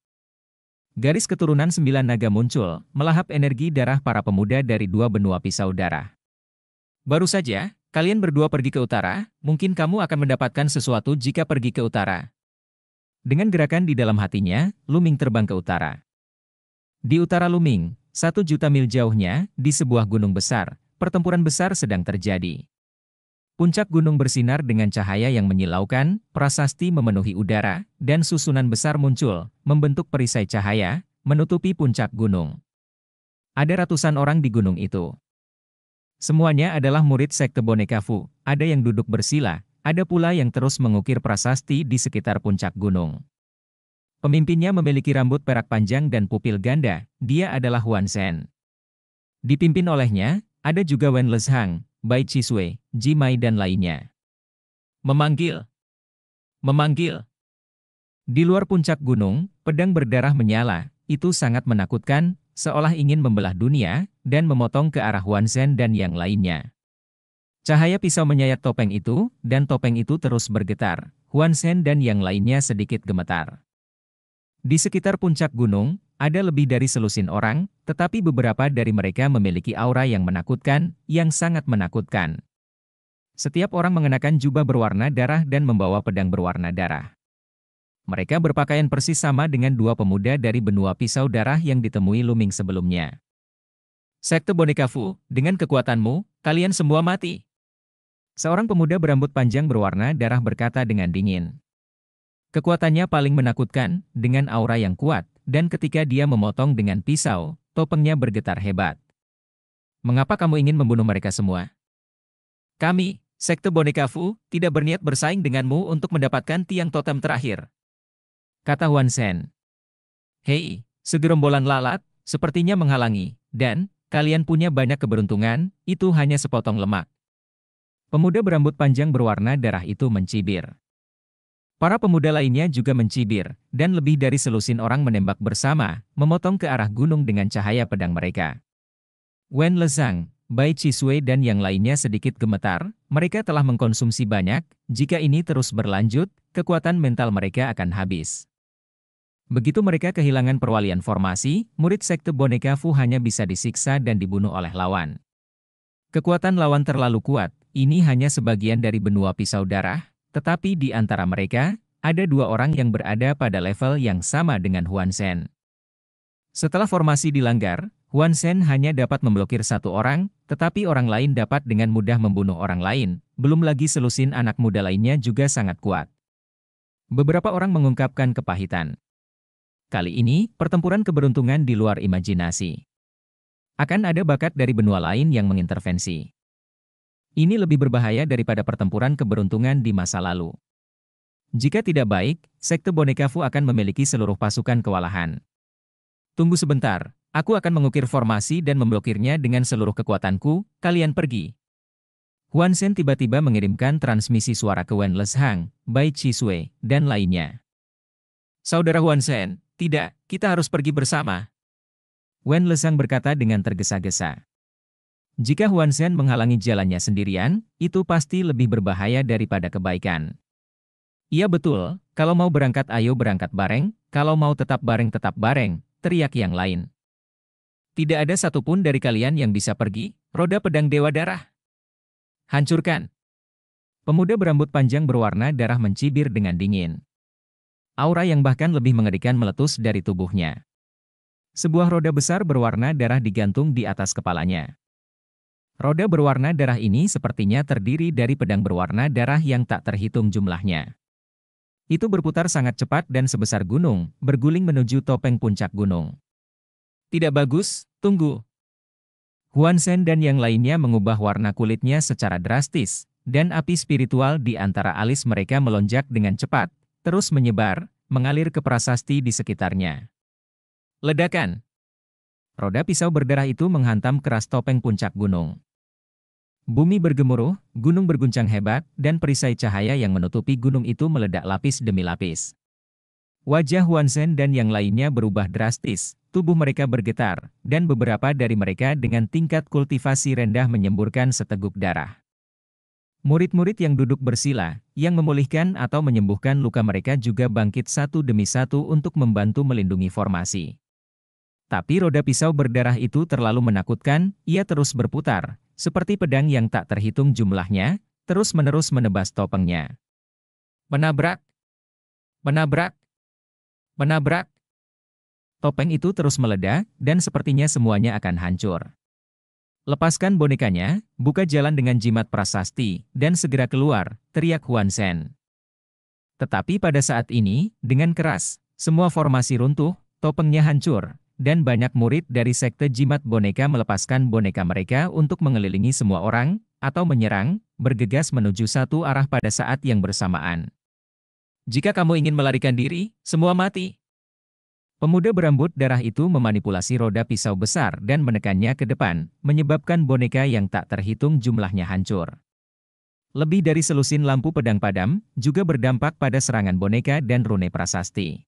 Garis keturunan sembilan naga muncul, melahap energi darah para pemuda dari dua benua pisau darah. Baru saja, kalian berdua pergi ke utara, mungkin kamu akan mendapatkan sesuatu jika pergi ke utara. Dengan gerakan di dalam hatinya, Luming terbang ke utara. Di utara Luming, satu juta mil jauhnya, di sebuah gunung besar, pertempuran besar sedang terjadi. Puncak gunung bersinar dengan cahaya yang menyilaukan, prasasti memenuhi udara, dan susunan besar muncul, membentuk perisai cahaya, menutupi puncak gunung. Ada ratusan orang di gunung itu. Semuanya adalah murid sekte Bonekafu. ada yang duduk bersila, ada pula yang terus mengukir prasasti di sekitar puncak gunung. Pemimpinnya memiliki rambut perak panjang dan pupil ganda, dia adalah Huan Sen. Dipimpin olehnya, ada juga Wen Lezhang, Bai Chisui, Ji Mai dan lainnya. Memanggil. Memanggil. Di luar puncak gunung, pedang berdarah menyala, itu sangat menakutkan, seolah ingin membelah dunia, dan memotong ke arah Zhen dan yang lainnya. Cahaya pisau menyayat topeng itu, dan topeng itu terus bergetar. Huan Sen dan yang lainnya sedikit gemetar. Di sekitar puncak gunung, ada lebih dari selusin orang, tetapi beberapa dari mereka memiliki aura yang menakutkan, yang sangat menakutkan. Setiap orang mengenakan jubah berwarna darah dan membawa pedang berwarna darah. Mereka berpakaian persis sama dengan dua pemuda dari benua pisau darah yang ditemui Luming sebelumnya. Sekte boneka Fu, dengan kekuatanmu, kalian semua mati. Seorang pemuda berambut panjang berwarna darah berkata dengan dingin. Kekuatannya paling menakutkan, dengan aura yang kuat, dan ketika dia memotong dengan pisau, topengnya bergetar hebat. Mengapa kamu ingin membunuh mereka semua? Kami, Sekte Boneka Fu, tidak berniat bersaing denganmu untuk mendapatkan tiang totem terakhir. Kata Huan Sen. Hei, segerombolan lalat, sepertinya menghalangi, dan, kalian punya banyak keberuntungan, itu hanya sepotong lemak. Pemuda berambut panjang berwarna darah itu mencibir. Para pemuda lainnya juga mencibir, dan lebih dari selusin orang menembak bersama, memotong ke arah gunung dengan cahaya pedang mereka. Wen Lezang, Bai Chisui dan yang lainnya sedikit gemetar, mereka telah mengkonsumsi banyak, jika ini terus berlanjut, kekuatan mental mereka akan habis. Begitu mereka kehilangan perwalian formasi, murid sekte boneka Fu hanya bisa disiksa dan dibunuh oleh lawan. Kekuatan lawan terlalu kuat, ini hanya sebagian dari benua pisau darah, tetapi di antara mereka, ada dua orang yang berada pada level yang sama dengan Huan Sen. Setelah formasi dilanggar, Huan Sen hanya dapat memblokir satu orang, tetapi orang lain dapat dengan mudah membunuh orang lain, belum lagi selusin anak muda lainnya juga sangat kuat. Beberapa orang mengungkapkan kepahitan. Kali ini, pertempuran keberuntungan di luar imajinasi. Akan ada bakat dari benua lain yang mengintervensi. Ini lebih berbahaya daripada pertempuran keberuntungan di masa lalu. Jika tidak baik, sekte Bonekafu akan memiliki seluruh pasukan kewalahan. Tunggu sebentar, aku akan mengukir formasi dan memblokirnya dengan seluruh kekuatanku, kalian pergi. Huan Sen tiba-tiba mengirimkan transmisi suara ke Wen Les Bai Chi Sui, dan lainnya. Saudara Huan Sen, tidak, kita harus pergi bersama. Wen Lesang berkata dengan tergesa-gesa. Jika Huan Zhen menghalangi jalannya sendirian, itu pasti lebih berbahaya daripada kebaikan. Iya betul, kalau mau berangkat ayo berangkat bareng, kalau mau tetap bareng tetap bareng, teriak yang lain. Tidak ada satupun dari kalian yang bisa pergi, roda pedang dewa darah. Hancurkan. Pemuda berambut panjang berwarna darah mencibir dengan dingin. Aura yang bahkan lebih mengerikan meletus dari tubuhnya. Sebuah roda besar berwarna darah digantung di atas kepalanya. Roda berwarna darah ini sepertinya terdiri dari pedang berwarna darah yang tak terhitung jumlahnya. Itu berputar sangat cepat dan sebesar gunung, berguling menuju topeng puncak gunung. Tidak bagus, tunggu. Huan Sen dan yang lainnya mengubah warna kulitnya secara drastis, dan api spiritual di antara alis mereka melonjak dengan cepat, terus menyebar, mengalir ke prasasti di sekitarnya. Ledakan, Roda pisau berdarah itu menghantam keras topeng puncak gunung. Bumi bergemuruh, gunung berguncang hebat, dan perisai cahaya yang menutupi gunung itu meledak lapis demi lapis. Wajah Wansen dan yang lainnya berubah drastis, tubuh mereka bergetar, dan beberapa dari mereka dengan tingkat kultivasi rendah menyemburkan seteguk darah. Murid-murid yang duduk bersila, yang memulihkan atau menyembuhkan luka mereka juga bangkit satu demi satu untuk membantu melindungi formasi. Tapi roda pisau berdarah itu terlalu menakutkan, ia terus berputar, seperti pedang yang tak terhitung jumlahnya, terus-menerus menebas topengnya. Menabrak, menabrak, menabrak. Topeng itu terus meledak dan sepertinya semuanya akan hancur. Lepaskan bonekanya, buka jalan dengan jimat prasasti, dan segera keluar, teriak Huan Sen. Tetapi pada saat ini, dengan keras, semua formasi runtuh, topengnya hancur, dan banyak murid dari sekte jimat boneka melepaskan boneka mereka untuk mengelilingi semua orang, atau menyerang, bergegas menuju satu arah pada saat yang bersamaan. Jika kamu ingin melarikan diri, semua mati. Pemuda berambut darah itu memanipulasi roda pisau besar dan menekannya ke depan, menyebabkan boneka yang tak terhitung jumlahnya hancur. Lebih dari selusin lampu pedang padam juga berdampak pada serangan boneka dan rune prasasti.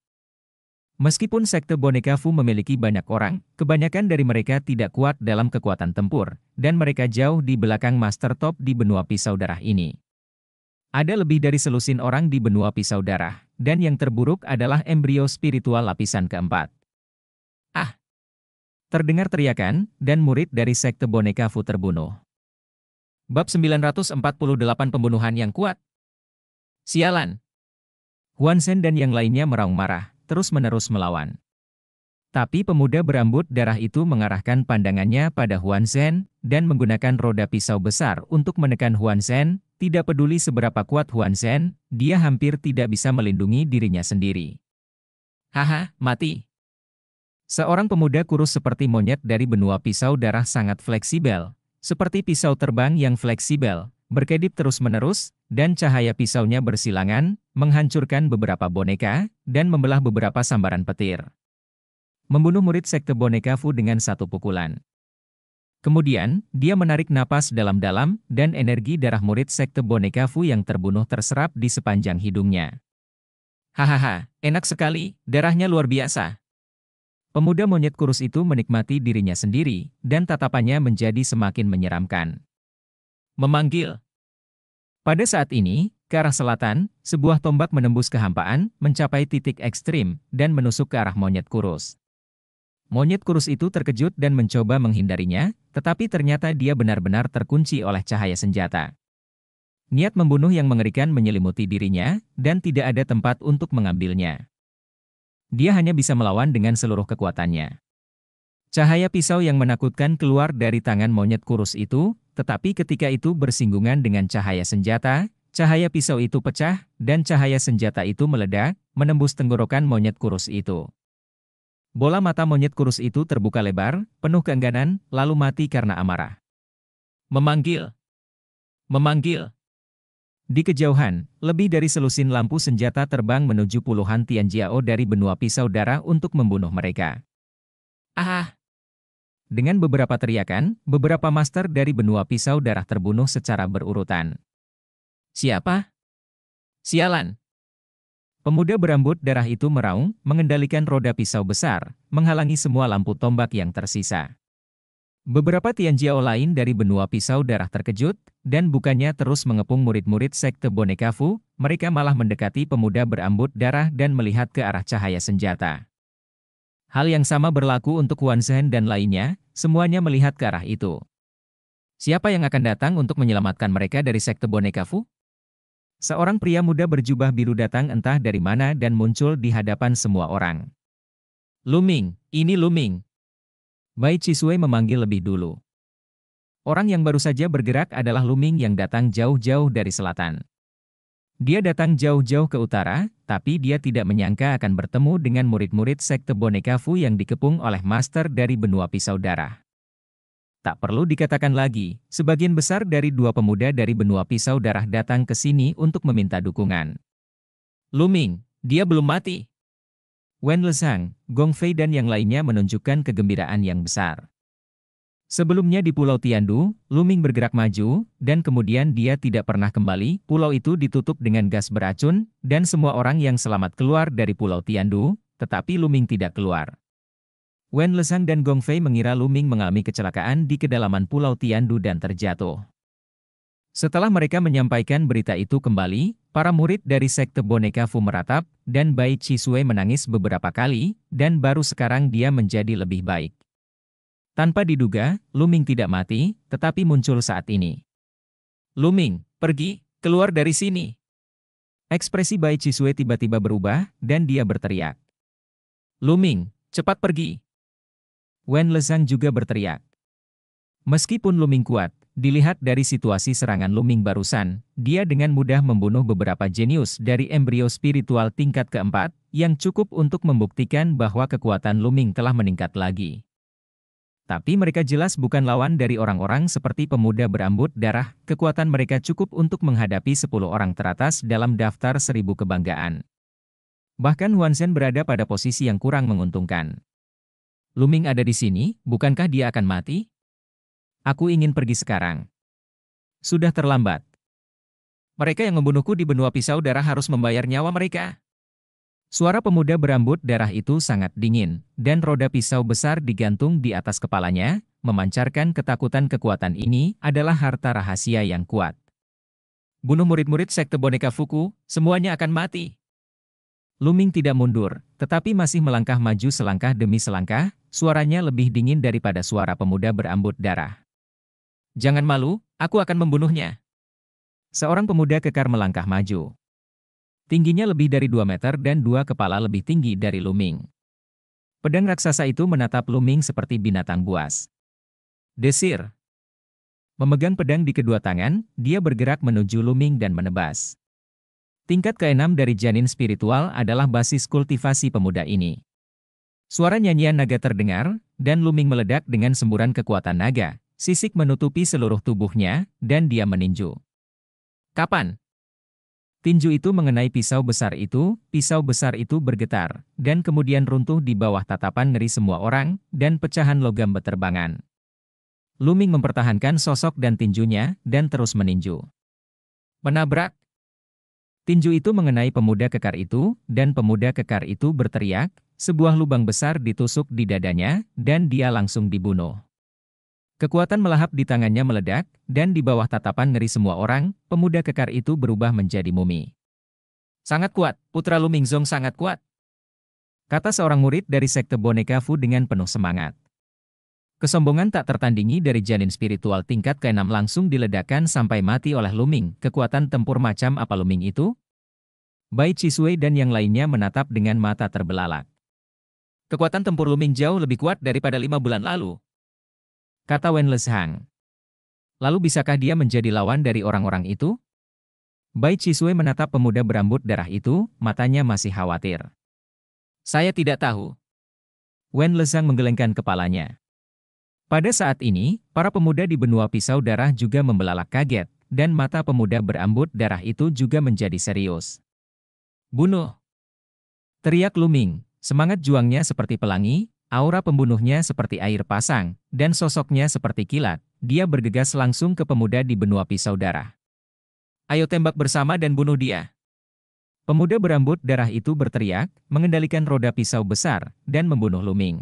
Meskipun sekte boneka Fu memiliki banyak orang, kebanyakan dari mereka tidak kuat dalam kekuatan tempur, dan mereka jauh di belakang Master Top di benua pisau darah ini. Ada lebih dari selusin orang di benua pisau darah, dan yang terburuk adalah embrio spiritual lapisan keempat. Ah! Terdengar teriakan, dan murid dari sekte boneka Fu terbunuh. Bab 948 Pembunuhan yang kuat. Sialan! Huan Sen dan yang lainnya meraung marah terus-menerus melawan. Tapi pemuda berambut darah itu mengarahkan pandangannya pada Huan Zhen, dan menggunakan roda pisau besar untuk menekan Huan Zhen, tidak peduli seberapa kuat Huan Zhen, dia hampir tidak bisa melindungi dirinya sendiri. Haha, mati. Seorang pemuda kurus seperti monyet dari benua pisau darah sangat fleksibel, seperti pisau terbang yang fleksibel, berkedip terus-menerus, dan cahaya pisaunya bersilangan, menghancurkan beberapa boneka, dan membelah beberapa sambaran petir. Membunuh murid sekte boneka Fu dengan satu pukulan. Kemudian, dia menarik napas dalam-dalam, dan energi darah murid sekte boneka Fu yang terbunuh terserap di sepanjang hidungnya. Hahaha, enak sekali, darahnya luar biasa. Pemuda monyet kurus itu menikmati dirinya sendiri, dan tatapannya menjadi semakin menyeramkan. Memanggil. Pada saat ini, ke arah selatan, sebuah tombak menembus kehampaan, mencapai titik ekstrim, dan menusuk ke arah monyet kurus. Monyet kurus itu terkejut dan mencoba menghindarinya, tetapi ternyata dia benar-benar terkunci oleh cahaya senjata. Niat membunuh yang mengerikan menyelimuti dirinya, dan tidak ada tempat untuk mengambilnya. Dia hanya bisa melawan dengan seluruh kekuatannya. Cahaya pisau yang menakutkan keluar dari tangan monyet kurus itu, tetapi ketika itu bersinggungan dengan cahaya senjata, cahaya pisau itu pecah, dan cahaya senjata itu meledak, menembus tenggorokan monyet kurus itu. Bola mata monyet kurus itu terbuka lebar, penuh keengganan, lalu mati karena amarah. Memanggil. Memanggil. Di kejauhan, lebih dari selusin lampu senjata terbang menuju puluhan Tianjiao dari benua pisau darah untuk membunuh mereka. Ah! Dengan beberapa teriakan, beberapa master dari benua pisau darah terbunuh secara berurutan. Siapa? Sialan! Pemuda berambut darah itu meraung, mengendalikan roda pisau besar, menghalangi semua lampu tombak yang tersisa. Beberapa Tianjiao lain dari benua pisau darah terkejut, dan bukannya terus mengepung murid-murid sekte Bonekafu, mereka malah mendekati pemuda berambut darah dan melihat ke arah cahaya senjata. Hal yang sama berlaku untuk Wan Zhen dan lainnya, Semuanya melihat ke arah itu. Siapa yang akan datang untuk menyelamatkan mereka dari sekte boneka Fu? Seorang pria muda berjubah biru datang entah dari mana dan muncul di hadapan semua orang. Luming, ini Luming. Bai Chisue memanggil lebih dulu. Orang yang baru saja bergerak adalah Luming yang datang jauh-jauh dari selatan. Dia datang jauh-jauh ke utara, tapi dia tidak menyangka akan bertemu dengan murid-murid sekte Bonekafu yang dikepung oleh master dari benua pisau darah. Tak perlu dikatakan lagi, sebagian besar dari dua pemuda dari benua pisau darah datang ke sini untuk meminta dukungan. Luming, dia belum mati. Wen Lezhang, Gong Fei dan yang lainnya menunjukkan kegembiraan yang besar. Sebelumnya di Pulau Tiandu, Luming bergerak maju, dan kemudian dia tidak pernah kembali. Pulau itu ditutup dengan gas beracun, dan semua orang yang selamat keluar dari Pulau Tiandu, tetapi Luming tidak keluar. Wen Lesang dan Gong Fei mengira Luming mengalami kecelakaan di kedalaman Pulau Tiandu dan terjatuh. Setelah mereka menyampaikan berita itu kembali, para murid dari sekte boneka Fu meratap, dan Bai Chisue menangis beberapa kali, dan baru sekarang dia menjadi lebih baik. Tanpa diduga, Luming tidak mati, tetapi muncul saat ini. Luming, pergi, keluar dari sini. Ekspresi Bai Chisue tiba-tiba berubah, dan dia berteriak. Luming, cepat pergi. Wen Lezang juga berteriak. Meskipun Luming kuat, dilihat dari situasi serangan Luming barusan, dia dengan mudah membunuh beberapa jenius dari embrio spiritual tingkat keempat, yang cukup untuk membuktikan bahwa kekuatan Luming telah meningkat lagi. Tapi mereka jelas bukan lawan dari orang-orang seperti pemuda berambut darah, kekuatan mereka cukup untuk menghadapi 10 orang teratas dalam daftar seribu kebanggaan. Bahkan Huansen berada pada posisi yang kurang menguntungkan. Luming ada di sini, bukankah dia akan mati? Aku ingin pergi sekarang. Sudah terlambat. Mereka yang membunuhku di benua pisau darah harus membayar nyawa mereka. Suara pemuda berambut darah itu sangat dingin, dan roda pisau besar digantung di atas kepalanya, memancarkan ketakutan kekuatan ini adalah harta rahasia yang kuat. Bunuh murid-murid sekte boneka Fuku, semuanya akan mati. Luming tidak mundur, tetapi masih melangkah maju selangkah demi selangkah, suaranya lebih dingin daripada suara pemuda berambut darah. Jangan malu, aku akan membunuhnya. Seorang pemuda kekar melangkah maju. Tingginya lebih dari 2 meter dan dua kepala lebih tinggi dari Luming. Pedang raksasa itu menatap Luming seperti binatang buas. Desir. Memegang pedang di kedua tangan, dia bergerak menuju Luming dan menebas. Tingkat keenam dari janin spiritual adalah basis kultivasi pemuda ini. Suara nyanyian naga terdengar, dan Luming meledak dengan semburan kekuatan naga. Sisik menutupi seluruh tubuhnya, dan dia meninju. Kapan? Tinju itu mengenai pisau besar itu, pisau besar itu bergetar, dan kemudian runtuh di bawah tatapan ngeri semua orang, dan pecahan logam beterbangan. Luming mempertahankan sosok dan tinjunya, dan terus meninju. Menabrak. Tinju itu mengenai pemuda kekar itu, dan pemuda kekar itu berteriak, sebuah lubang besar ditusuk di dadanya, dan dia langsung dibunuh. Kekuatan melahap di tangannya meledak, dan di bawah tatapan ngeri semua orang, pemuda kekar itu berubah menjadi mumi. Sangat kuat, putra Lumingzong sangat kuat. Kata seorang murid dari sekte boneka Fu dengan penuh semangat. Kesombongan tak tertandingi dari janin spiritual tingkat ke-6 langsung diledakkan sampai mati oleh Luming. Kekuatan tempur macam apa Luming itu? Bai Chisue dan yang lainnya menatap dengan mata terbelalak. Kekuatan tempur Luming jauh lebih kuat daripada lima bulan lalu, kata Wen Lezhang. Lalu bisakah dia menjadi lawan dari orang-orang itu? Bai Chisui menatap pemuda berambut darah itu, matanya masih khawatir. Saya tidak tahu. Wen Lezhang menggelengkan kepalanya. Pada saat ini, para pemuda di benua pisau darah juga membelalak kaget, dan mata pemuda berambut darah itu juga menjadi serius. Bunuh! Teriak Luming, semangat juangnya seperti pelangi, Aura pembunuhnya seperti air pasang, dan sosoknya seperti kilat. Dia bergegas langsung ke pemuda di benua pisau darah. Ayo tembak bersama dan bunuh dia. Pemuda berambut darah itu berteriak, mengendalikan roda pisau besar, dan membunuh Luming.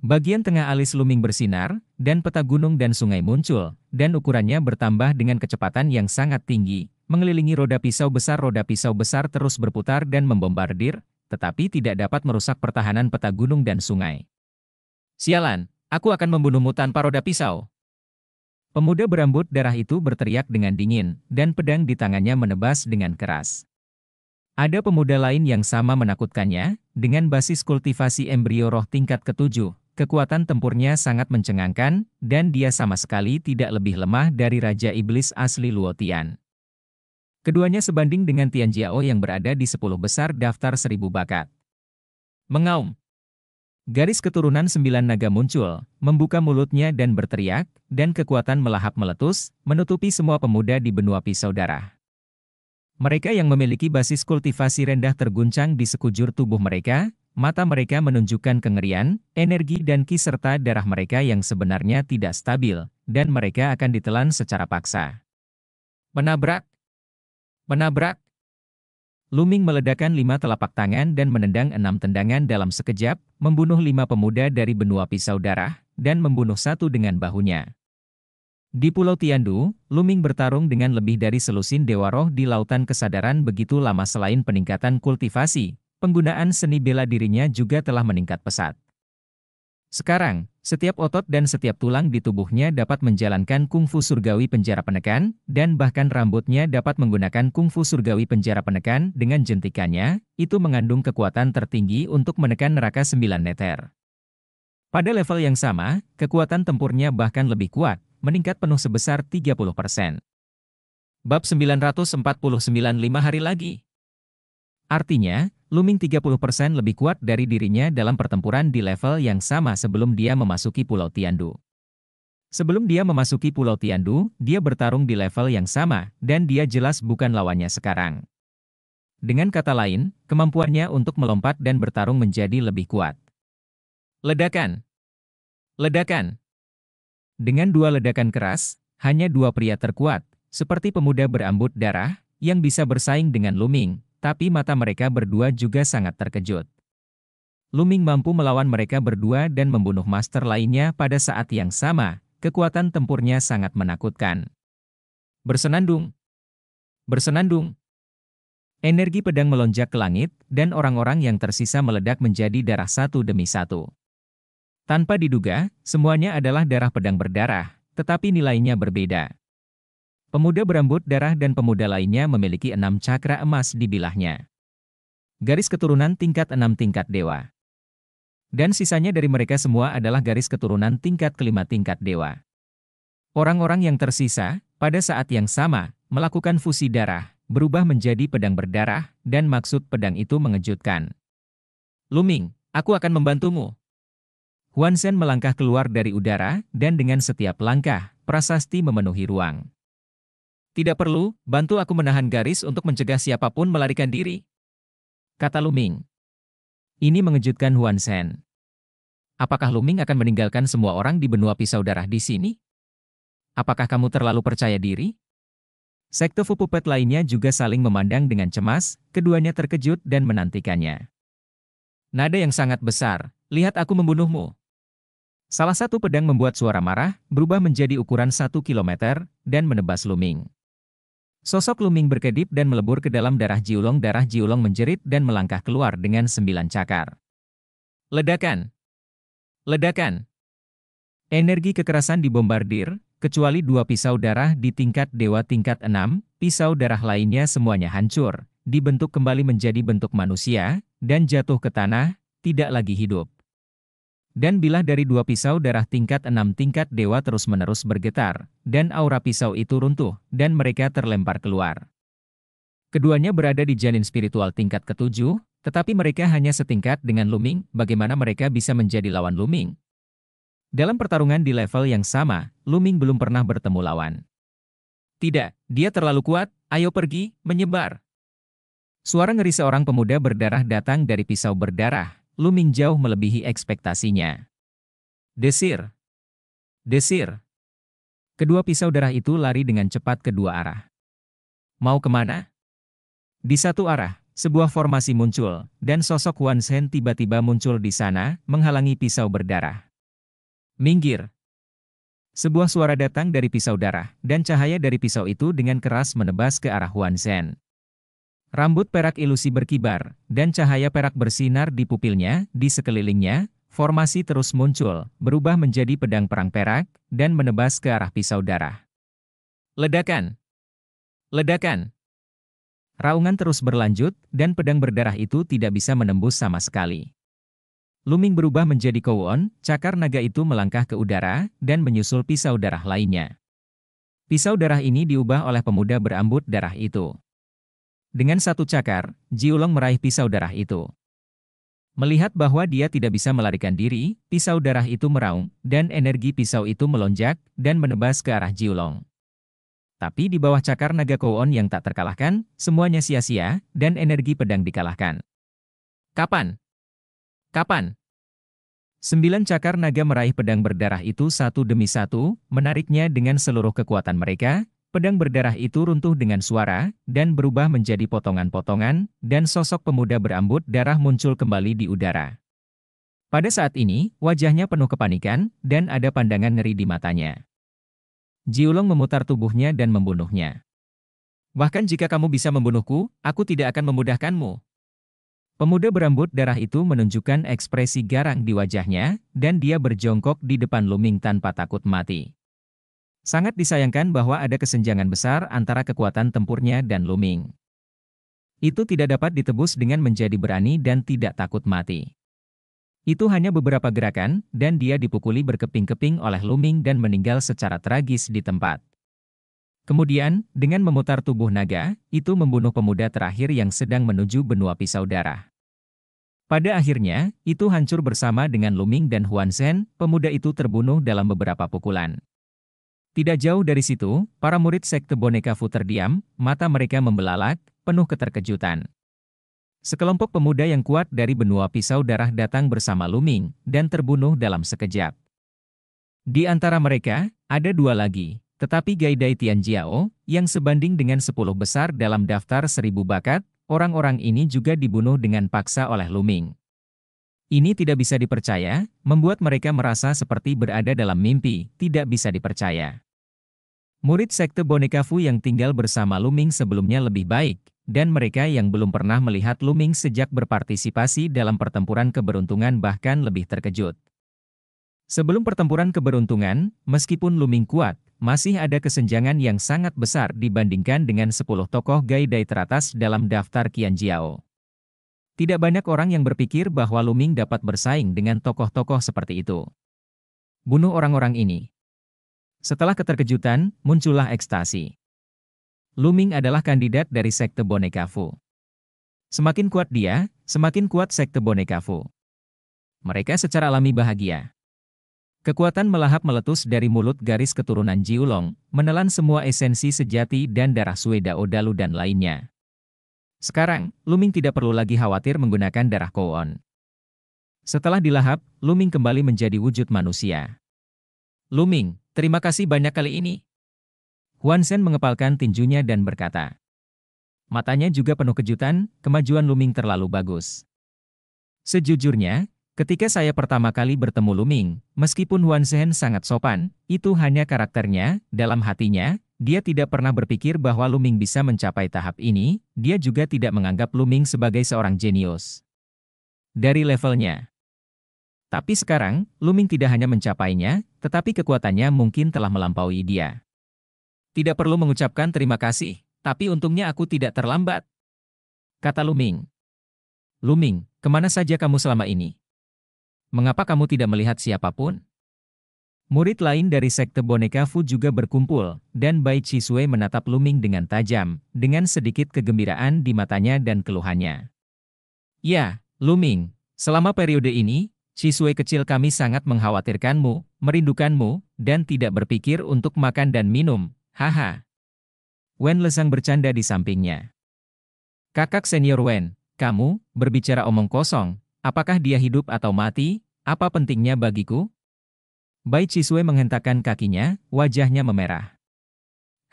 Bagian tengah alis Luming bersinar, dan peta gunung dan sungai muncul, dan ukurannya bertambah dengan kecepatan yang sangat tinggi, mengelilingi roda pisau besar roda pisau besar terus berputar dan membombardir, tetapi tidak dapat merusak pertahanan peta gunung dan sungai. Sialan, aku akan membunuhmu tanpa roda pisau. Pemuda berambut darah itu berteriak dengan dingin, dan pedang di tangannya menebas dengan keras. Ada pemuda lain yang sama menakutkannya, dengan basis kultivasi embrio roh tingkat ketujuh, kekuatan tempurnya sangat mencengangkan, dan dia sama sekali tidak lebih lemah dari Raja Iblis asli Luotian. Keduanya sebanding dengan Tian Jiao yang berada di 10 besar daftar 1000 bakat. Mengaum. Garis keturunan sembilan naga muncul, membuka mulutnya dan berteriak, dan kekuatan melahap meletus, menutupi semua pemuda di benua pisau darah. Mereka yang memiliki basis kultivasi rendah terguncang di sekujur tubuh mereka, mata mereka menunjukkan kengerian, energi dan ki serta darah mereka yang sebenarnya tidak stabil, dan mereka akan ditelan secara paksa. Penabrak Menabrak. Luming meledakkan lima telapak tangan dan menendang enam tendangan dalam sekejap, membunuh lima pemuda dari benua pisau darah, dan membunuh satu dengan bahunya. Di Pulau Tiandu, Luming bertarung dengan lebih dari selusin dewa roh di Lautan Kesadaran begitu lama selain peningkatan kultivasi, penggunaan seni bela dirinya juga telah meningkat pesat. Sekarang, setiap otot dan setiap tulang di tubuhnya dapat menjalankan kungfu surgawi penjara penekan, dan bahkan rambutnya dapat menggunakan kungfu surgawi penjara penekan dengan jentikannya, itu mengandung kekuatan tertinggi untuk menekan neraka sembilan neter. Pada level yang sama, kekuatan tempurnya bahkan lebih kuat, meningkat penuh sebesar 30%. Bab 949 lima hari lagi. Artinya, Luming 30% lebih kuat dari dirinya dalam pertempuran di level yang sama sebelum dia memasuki Pulau Tiandu. Sebelum dia memasuki Pulau Tiandu, dia bertarung di level yang sama, dan dia jelas bukan lawannya sekarang. Dengan kata lain, kemampuannya untuk melompat dan bertarung menjadi lebih kuat. Ledakan. Ledakan. Dengan dua ledakan keras, hanya dua pria terkuat, seperti pemuda berambut darah, yang bisa bersaing dengan Luming, tapi mata mereka berdua juga sangat terkejut. Luming mampu melawan mereka berdua dan membunuh master lainnya pada saat yang sama, kekuatan tempurnya sangat menakutkan. Bersenandung. Bersenandung. Energi pedang melonjak ke langit, dan orang-orang yang tersisa meledak menjadi darah satu demi satu. Tanpa diduga, semuanya adalah darah pedang berdarah, tetapi nilainya berbeda. Pemuda berambut darah dan pemuda lainnya memiliki enam cakra emas di bilahnya. Garis keturunan tingkat enam tingkat dewa. Dan sisanya dari mereka semua adalah garis keturunan tingkat kelima tingkat dewa. Orang-orang yang tersisa, pada saat yang sama, melakukan fusi darah, berubah menjadi pedang berdarah, dan maksud pedang itu mengejutkan. Luming, aku akan membantumu. Huan Sen melangkah keluar dari udara, dan dengan setiap langkah, prasasti memenuhi ruang. Tidak perlu, bantu aku menahan garis untuk mencegah siapapun melarikan diri. Kata Luming. Ini mengejutkan Huan Sen. Apakah Luming akan meninggalkan semua orang di benua pisau darah di sini? Apakah kamu terlalu percaya diri? Sekte Fupupet lainnya juga saling memandang dengan cemas, keduanya terkejut dan menantikannya. Nada yang sangat besar, lihat aku membunuhmu. Salah satu pedang membuat suara marah, berubah menjadi ukuran satu kilometer dan menebas Luming. Sosok Luming berkedip dan melebur ke dalam darah Jiulong. Darah Jiulong menjerit dan melangkah keluar dengan sembilan cakar. Ledakan! Ledakan! Energi kekerasan dibombardir, kecuali dua pisau darah di tingkat dewa tingkat enam. pisau darah lainnya semuanya hancur, dibentuk kembali menjadi bentuk manusia, dan jatuh ke tanah, tidak lagi hidup. Dan bila dari dua pisau darah tingkat enam tingkat dewa terus-menerus bergetar, dan aura pisau itu runtuh, dan mereka terlempar keluar. Keduanya berada di janin spiritual tingkat ketujuh, tetapi mereka hanya setingkat dengan Luming, bagaimana mereka bisa menjadi lawan Luming? Dalam pertarungan di level yang sama, Luming belum pernah bertemu lawan. Tidak, dia terlalu kuat, ayo pergi, menyebar. Suara ngeri seorang pemuda berdarah datang dari pisau berdarah, Luming jauh melebihi ekspektasinya. Desir. Desir. Kedua pisau darah itu lari dengan cepat ke dua arah. Mau kemana? Di satu arah, sebuah formasi muncul, dan sosok Wan Shen tiba-tiba muncul di sana, menghalangi pisau berdarah. Minggir. Sebuah suara datang dari pisau darah, dan cahaya dari pisau itu dengan keras menebas ke arah Wan Shen. Rambut perak ilusi berkibar, dan cahaya perak bersinar di pupilnya, di sekelilingnya, formasi terus muncul, berubah menjadi pedang perang perak, dan menebas ke arah pisau darah. Ledakan! Ledakan! Raungan terus berlanjut, dan pedang berdarah itu tidak bisa menembus sama sekali. Luming berubah menjadi kowon, cakar naga itu melangkah ke udara, dan menyusul pisau darah lainnya. Pisau darah ini diubah oleh pemuda berambut darah itu. Dengan satu cakar, Jiulong meraih pisau darah itu. Melihat bahwa dia tidak bisa melarikan diri, pisau darah itu meraung, dan energi pisau itu melonjak, dan menebas ke arah Jiulong. Tapi di bawah cakar naga Kouon yang tak terkalahkan, semuanya sia-sia, dan energi pedang dikalahkan. Kapan? Kapan? Sembilan cakar naga meraih pedang berdarah itu satu demi satu, menariknya dengan seluruh kekuatan mereka, Pedang berdarah itu runtuh dengan suara, dan berubah menjadi potongan-potongan, dan sosok pemuda berambut darah muncul kembali di udara. Pada saat ini, wajahnya penuh kepanikan, dan ada pandangan ngeri di matanya. Jiulong memutar tubuhnya dan membunuhnya. Bahkan jika kamu bisa membunuhku, aku tidak akan memudahkanmu. Pemuda berambut darah itu menunjukkan ekspresi garang di wajahnya, dan dia berjongkok di depan Luming tanpa takut mati. Sangat disayangkan bahwa ada kesenjangan besar antara kekuatan tempurnya dan Luming. Itu tidak dapat ditebus dengan menjadi berani dan tidak takut mati. Itu hanya beberapa gerakan, dan dia dipukuli berkeping-keping oleh Luming dan meninggal secara tragis di tempat. Kemudian, dengan memutar tubuh naga, itu membunuh pemuda terakhir yang sedang menuju benua pisau darah. Pada akhirnya, itu hancur bersama dengan Luming dan Huan Zhen, pemuda itu terbunuh dalam beberapa pukulan. Tidak jauh dari situ, para murid sekte boneka Fu terdiam, mata mereka membelalak, penuh keterkejutan. Sekelompok pemuda yang kuat dari benua pisau darah datang bersama Luming, dan terbunuh dalam sekejap. Di antara mereka, ada dua lagi, tetapi Gaidai Tianjiao, yang sebanding dengan sepuluh besar dalam daftar seribu bakat, orang-orang ini juga dibunuh dengan paksa oleh Luming. Ini tidak bisa dipercaya, membuat mereka merasa seperti berada dalam mimpi, tidak bisa dipercaya. Murid sekte Bonekafu yang tinggal bersama Luming sebelumnya lebih baik, dan mereka yang belum pernah melihat Luming sejak berpartisipasi dalam pertempuran keberuntungan bahkan lebih terkejut. Sebelum pertempuran keberuntungan, meskipun Luming kuat, masih ada kesenjangan yang sangat besar dibandingkan dengan 10 tokoh Gaidai teratas dalam daftar Qian Jiao. Tidak banyak orang yang berpikir bahwa Luming dapat bersaing dengan tokoh-tokoh seperti itu. Bunuh orang-orang ini. Setelah keterkejutan, muncullah ekstasi. Luming adalah kandidat dari sekte boneka Fu. Semakin kuat dia, semakin kuat sekte boneka Fu. Mereka secara alami bahagia. Kekuatan melahap meletus dari mulut garis keturunan Jiulong, menelan semua esensi sejati dan darah Sueda Odalu dan lainnya. Sekarang, Luming tidak perlu lagi khawatir menggunakan darah Koon. Setelah dilahap, Luming kembali menjadi wujud manusia. Luming, terima kasih banyak kali ini. Huan Sen mengepalkan tinjunya dan berkata. Matanya juga penuh kejutan, kemajuan Luming terlalu bagus. Sejujurnya, ketika saya pertama kali bertemu Luming, meskipun Huan Sen sangat sopan, itu hanya karakternya, dalam hatinya, dia tidak pernah berpikir bahwa Luming bisa mencapai tahap ini, dia juga tidak menganggap Luming sebagai seorang jenius. Dari levelnya. Tapi sekarang, Luming tidak hanya mencapainya, tetapi kekuatannya mungkin telah melampaui dia. Tidak perlu mengucapkan terima kasih, tapi untungnya aku tidak terlambat. Kata Luming. Luming, kemana saja kamu selama ini? Mengapa kamu tidak melihat siapapun? Murid lain dari sekte boneka Fu juga berkumpul, dan Bai Chisue menatap Luming dengan tajam, dengan sedikit kegembiraan di matanya dan keluhannya. Ya, Luming, selama periode ini, Chisue kecil kami sangat mengkhawatirkanmu, merindukanmu, dan tidak berpikir untuk makan dan minum, haha. Wen Lesang bercanda di sampingnya. Kakak senior Wen, kamu, berbicara omong kosong, apakah dia hidup atau mati, apa pentingnya bagiku? Bai Chisue menghentakkan kakinya, wajahnya memerah.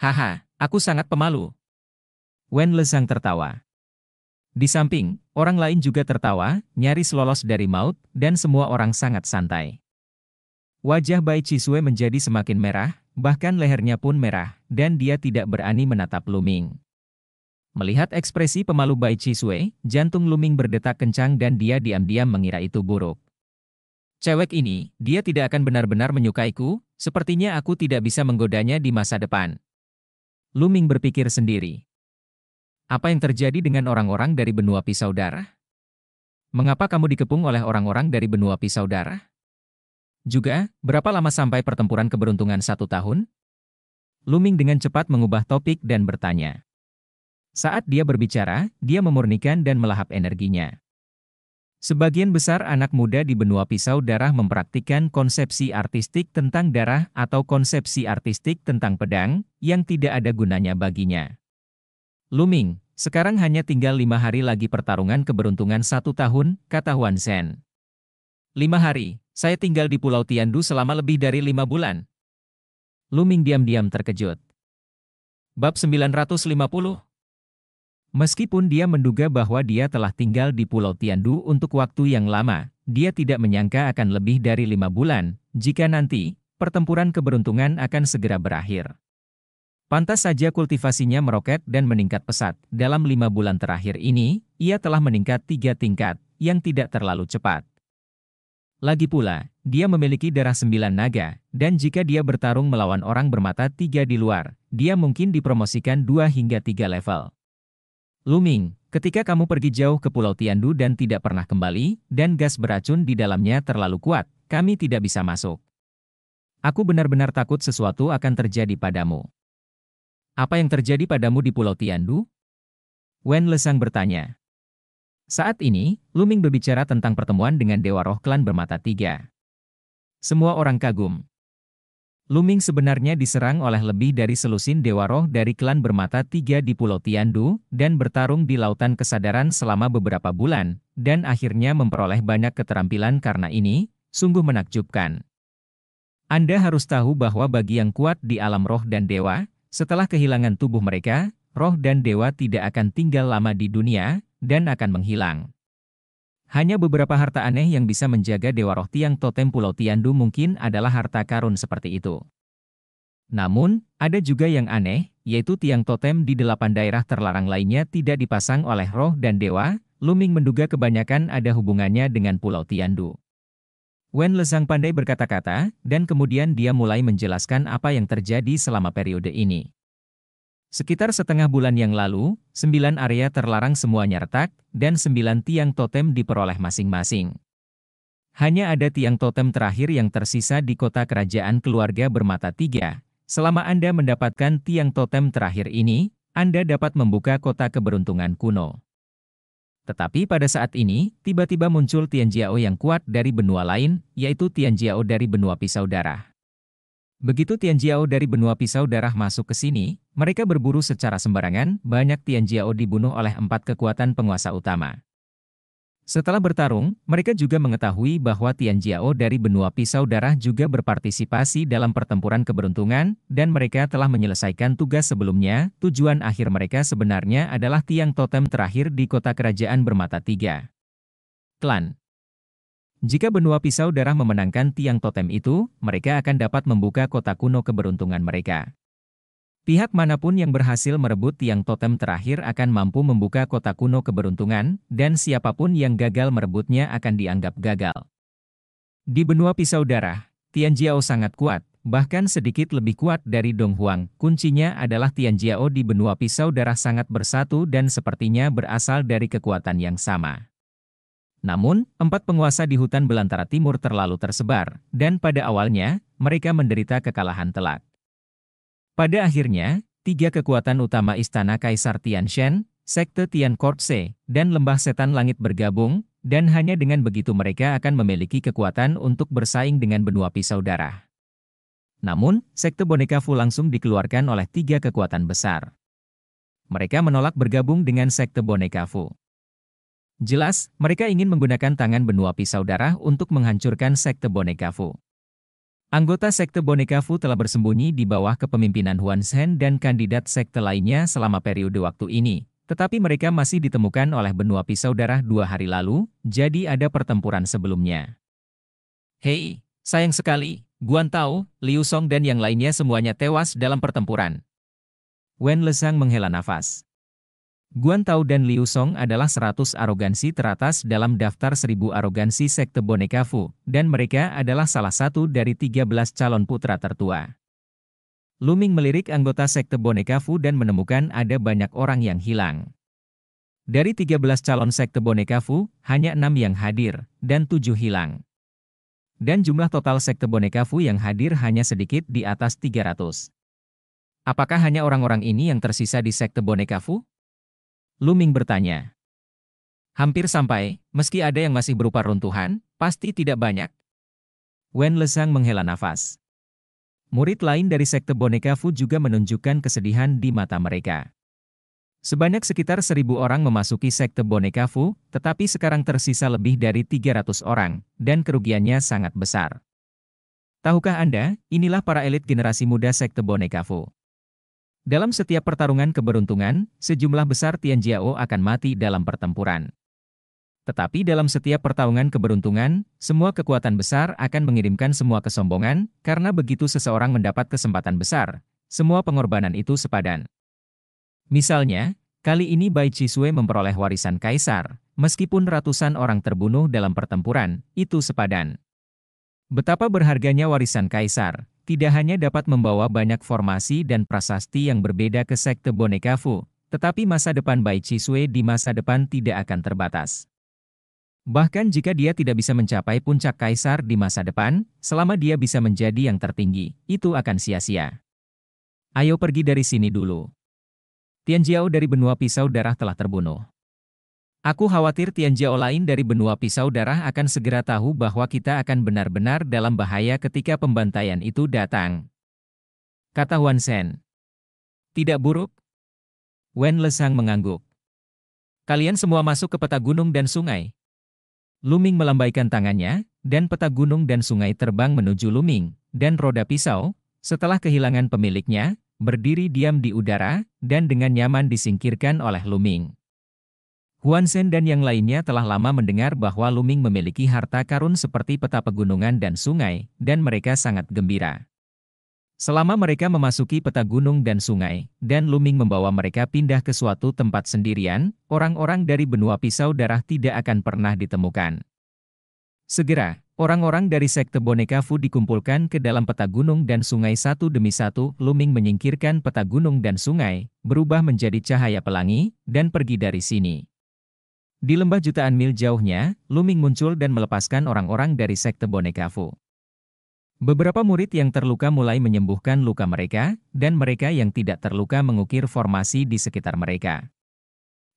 Haha, aku sangat pemalu. Wen Lezang tertawa. Di samping, orang lain juga tertawa, nyaris lolos dari maut, dan semua orang sangat santai. Wajah Bai Chisue menjadi semakin merah, bahkan lehernya pun merah, dan dia tidak berani menatap Luming. Melihat ekspresi pemalu Bai Chisue, jantung Luming berdetak kencang dan dia diam-diam mengira itu buruk. Cewek ini, dia tidak akan benar-benar menyukaiku, sepertinya aku tidak bisa menggodanya di masa depan. Luming berpikir sendiri. Apa yang terjadi dengan orang-orang dari benua pisau darah? Mengapa kamu dikepung oleh orang-orang dari benua pisau darah? Juga, berapa lama sampai pertempuran keberuntungan satu tahun? Luming dengan cepat mengubah topik dan bertanya. Saat dia berbicara, dia memurnikan dan melahap energinya. Sebagian besar anak muda di benua pisau darah mempraktikkan konsepsi artistik tentang darah atau konsepsi artistik tentang pedang, yang tidak ada gunanya baginya. Luming, sekarang hanya tinggal lima hari lagi pertarungan keberuntungan satu tahun, kata Huan Sen. Lima hari, saya tinggal di Pulau Tiandu selama lebih dari lima bulan. Luming diam-diam terkejut. Bab 950 Meskipun dia menduga bahwa dia telah tinggal di Pulau Tiandu untuk waktu yang lama, dia tidak menyangka akan lebih dari lima bulan, jika nanti, pertempuran keberuntungan akan segera berakhir. Pantas saja kultivasinya meroket dan meningkat pesat. Dalam lima bulan terakhir ini, ia telah meningkat tiga tingkat, yang tidak terlalu cepat. Lagi pula, dia memiliki darah sembilan naga, dan jika dia bertarung melawan orang bermata tiga di luar, dia mungkin dipromosikan dua hingga tiga level. Luming, ketika kamu pergi jauh ke Pulau Tiandu dan tidak pernah kembali, dan gas beracun di dalamnya terlalu kuat, kami tidak bisa masuk. Aku benar-benar takut sesuatu akan terjadi padamu. Apa yang terjadi padamu di Pulau Tiandu? Wen Lesang bertanya. Saat ini, Luming berbicara tentang pertemuan dengan Dewa Roh Klan Bermata Tiga. Semua orang kagum. Luming sebenarnya diserang oleh lebih dari selusin dewa roh dari klan bermata tiga di Pulau Tiandu, dan bertarung di Lautan Kesadaran selama beberapa bulan, dan akhirnya memperoleh banyak keterampilan karena ini, sungguh menakjubkan. Anda harus tahu bahwa bagi yang kuat di alam roh dan dewa, setelah kehilangan tubuh mereka, roh dan dewa tidak akan tinggal lama di dunia, dan akan menghilang. Hanya beberapa harta aneh yang bisa menjaga Dewa Roh Tiang Totem Pulau Tiandu mungkin adalah harta karun seperti itu. Namun, ada juga yang aneh, yaitu tiang totem di delapan daerah terlarang lainnya tidak dipasang oleh roh dan dewa, Luming menduga kebanyakan ada hubungannya dengan Pulau Tiandu. Wen Lezang pandai berkata-kata, dan kemudian dia mulai menjelaskan apa yang terjadi selama periode ini. Sekitar setengah bulan yang lalu, sembilan area terlarang semuanya retak, dan sembilan tiang totem diperoleh masing-masing. Hanya ada tiang totem terakhir yang tersisa di kota kerajaan keluarga bermata tiga. Selama Anda mendapatkan tiang totem terakhir ini, Anda dapat membuka kota keberuntungan kuno. Tetapi pada saat ini, tiba-tiba muncul Tianjiao yang kuat dari benua lain, yaitu Tianjiao dari benua pisau darah. Begitu Tianjiao dari benua pisau darah masuk ke sini, mereka berburu secara sembarangan, banyak Tianjiao dibunuh oleh empat kekuatan penguasa utama. Setelah bertarung, mereka juga mengetahui bahwa Tianjiao dari benua pisau darah juga berpartisipasi dalam pertempuran keberuntungan, dan mereka telah menyelesaikan tugas sebelumnya, tujuan akhir mereka sebenarnya adalah tiang totem terakhir di kota kerajaan bermata tiga. Klan jika benua pisau darah memenangkan tiang totem itu, mereka akan dapat membuka kota kuno keberuntungan mereka. Pihak manapun yang berhasil merebut tiang totem terakhir akan mampu membuka kota kuno keberuntungan, dan siapapun yang gagal merebutnya akan dianggap gagal. Di benua pisau darah, Tian Jiao sangat kuat, bahkan sedikit lebih kuat dari Dong Huang. Kuncinya adalah Tian Jiao di benua pisau darah sangat bersatu dan sepertinya berasal dari kekuatan yang sama. Namun, empat penguasa di hutan belantara timur terlalu tersebar, dan pada awalnya, mereka menderita kekalahan telak. Pada akhirnya, tiga kekuatan utama istana Kaisar Shen, Sekte Tian Kortse, dan Lembah Setan Langit bergabung, dan hanya dengan begitu mereka akan memiliki kekuatan untuk bersaing dengan benua pisau darah. Namun, Sekte Boneka Fu langsung dikeluarkan oleh tiga kekuatan besar. Mereka menolak bergabung dengan Sekte Boneka Fu. Jelas, mereka ingin menggunakan tangan benua pisau darah untuk menghancurkan sekte Bonekafu. Anggota sekte Bonekafu telah bersembunyi di bawah kepemimpinan Huan Shen dan kandidat sekte lainnya selama periode waktu ini, tetapi mereka masih ditemukan oleh benua pisau darah dua hari lalu, jadi ada pertempuran sebelumnya. Hei, sayang sekali, Guan Tao, Liu Song dan yang lainnya semuanya tewas dalam pertempuran. Wen Lesang menghela nafas. Guan Tao dan Liu Song adalah 100 arogansi teratas dalam daftar 1000 arogansi sekte boneka Fu, dan mereka adalah salah satu dari 13 calon putra tertua. Luming melirik anggota sekte boneka Fu dan menemukan ada banyak orang yang hilang. Dari 13 calon sekte boneka Fu, hanya enam yang hadir, dan tujuh hilang. Dan jumlah total sekte boneka Fu yang hadir hanya sedikit di atas 300. Apakah hanya orang-orang ini yang tersisa di sekte boneka Fu? Luming bertanya. Hampir sampai, meski ada yang masih berupa runtuhan, pasti tidak banyak. Wen Lesang menghela nafas. Murid lain dari sekte boneka Fu juga menunjukkan kesedihan di mata mereka. Sebanyak sekitar seribu orang memasuki sekte boneka Fu, tetapi sekarang tersisa lebih dari 300 orang, dan kerugiannya sangat besar. Tahukah Anda, inilah para elit generasi muda sekte boneka Fu. Dalam setiap pertarungan keberuntungan, sejumlah besar Tianjiao akan mati dalam pertempuran. Tetapi dalam setiap pertarungan keberuntungan, semua kekuatan besar akan mengirimkan semua kesombongan, karena begitu seseorang mendapat kesempatan besar, semua pengorbanan itu sepadan. Misalnya, kali ini Bai Chisue memperoleh warisan kaisar, meskipun ratusan orang terbunuh dalam pertempuran, itu sepadan. Betapa berharganya warisan kaisar, tidak hanya dapat membawa banyak formasi dan prasasti yang berbeda ke sekte Bonekafu, tetapi masa depan Bai Chisue di masa depan tidak akan terbatas. Bahkan jika dia tidak bisa mencapai puncak kaisar di masa depan, selama dia bisa menjadi yang tertinggi, itu akan sia-sia. Ayo pergi dari sini dulu. Tian Jiao dari benua pisau darah telah terbunuh. Aku khawatir Tianjiao lain dari benua pisau darah akan segera tahu bahwa kita akan benar-benar dalam bahaya ketika pembantaian itu datang. Kata Huan Sen. Tidak buruk? Wen Lesang mengangguk. Kalian semua masuk ke peta gunung dan sungai. Luming melambaikan tangannya, dan peta gunung dan sungai terbang menuju Luming, dan roda pisau, setelah kehilangan pemiliknya, berdiri diam di udara, dan dengan nyaman disingkirkan oleh Luming. Huan Sen dan yang lainnya telah lama mendengar bahwa Luming memiliki harta karun seperti peta pegunungan dan sungai, dan mereka sangat gembira. Selama mereka memasuki peta gunung dan sungai, dan Luming membawa mereka pindah ke suatu tempat sendirian, orang-orang dari benua pisau darah tidak akan pernah ditemukan. Segera, orang-orang dari sekte boneka Fu dikumpulkan ke dalam peta gunung dan sungai satu demi satu, Luming menyingkirkan peta gunung dan sungai, berubah menjadi cahaya pelangi, dan pergi dari sini. Di lembah jutaan mil jauhnya, Luming muncul dan melepaskan orang-orang dari sekte boneka Fu. Beberapa murid yang terluka mulai menyembuhkan luka mereka, dan mereka yang tidak terluka mengukir formasi di sekitar mereka.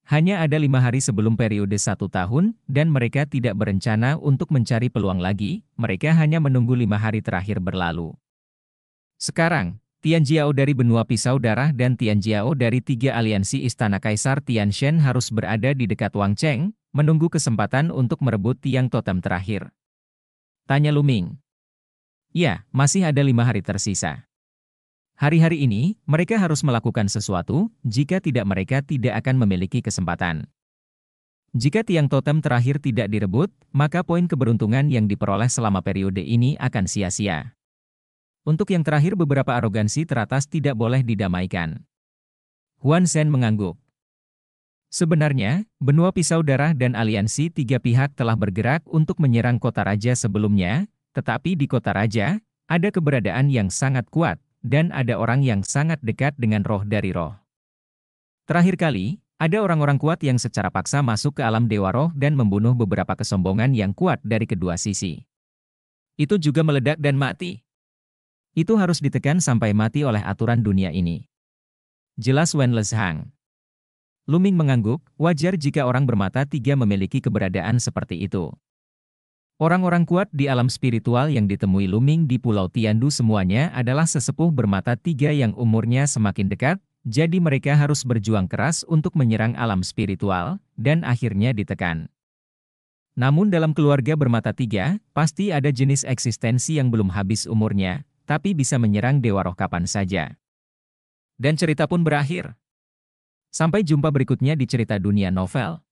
Hanya ada lima hari sebelum periode satu tahun, dan mereka tidak berencana untuk mencari peluang lagi, mereka hanya menunggu lima hari terakhir berlalu. Sekarang, Tianjiao dari benua pisau darah dan Tianjiao dari tiga aliansi Istana Kaisar Tian Shen harus berada di dekat Wang Cheng, menunggu kesempatan untuk merebut tiang totem terakhir. Tanya Luming. Ya, masih ada lima hari tersisa. Hari-hari ini, mereka harus melakukan sesuatu, jika tidak mereka tidak akan memiliki kesempatan. Jika tiang totem terakhir tidak direbut, maka poin keberuntungan yang diperoleh selama periode ini akan sia-sia. Untuk yang terakhir beberapa arogansi teratas tidak boleh didamaikan. Huan Shen mengangguk. Sebenarnya, benua pisau darah dan aliansi tiga pihak telah bergerak untuk menyerang kota raja sebelumnya, tetapi di kota raja, ada keberadaan yang sangat kuat, dan ada orang yang sangat dekat dengan roh dari roh. Terakhir kali, ada orang-orang kuat yang secara paksa masuk ke alam dewa roh dan membunuh beberapa kesombongan yang kuat dari kedua sisi. Itu juga meledak dan mati. Itu harus ditekan sampai mati oleh aturan dunia ini. Jelas Wen Lezhang. Luming mengangguk, wajar jika orang bermata tiga memiliki keberadaan seperti itu. Orang-orang kuat di alam spiritual yang ditemui Luming di Pulau Tiandu semuanya adalah sesepuh bermata tiga yang umurnya semakin dekat, jadi mereka harus berjuang keras untuk menyerang alam spiritual, dan akhirnya ditekan. Namun dalam keluarga bermata tiga, pasti ada jenis eksistensi yang belum habis umurnya, tapi bisa menyerang Dewa Roh kapan saja. Dan cerita pun berakhir. Sampai jumpa berikutnya di cerita dunia novel.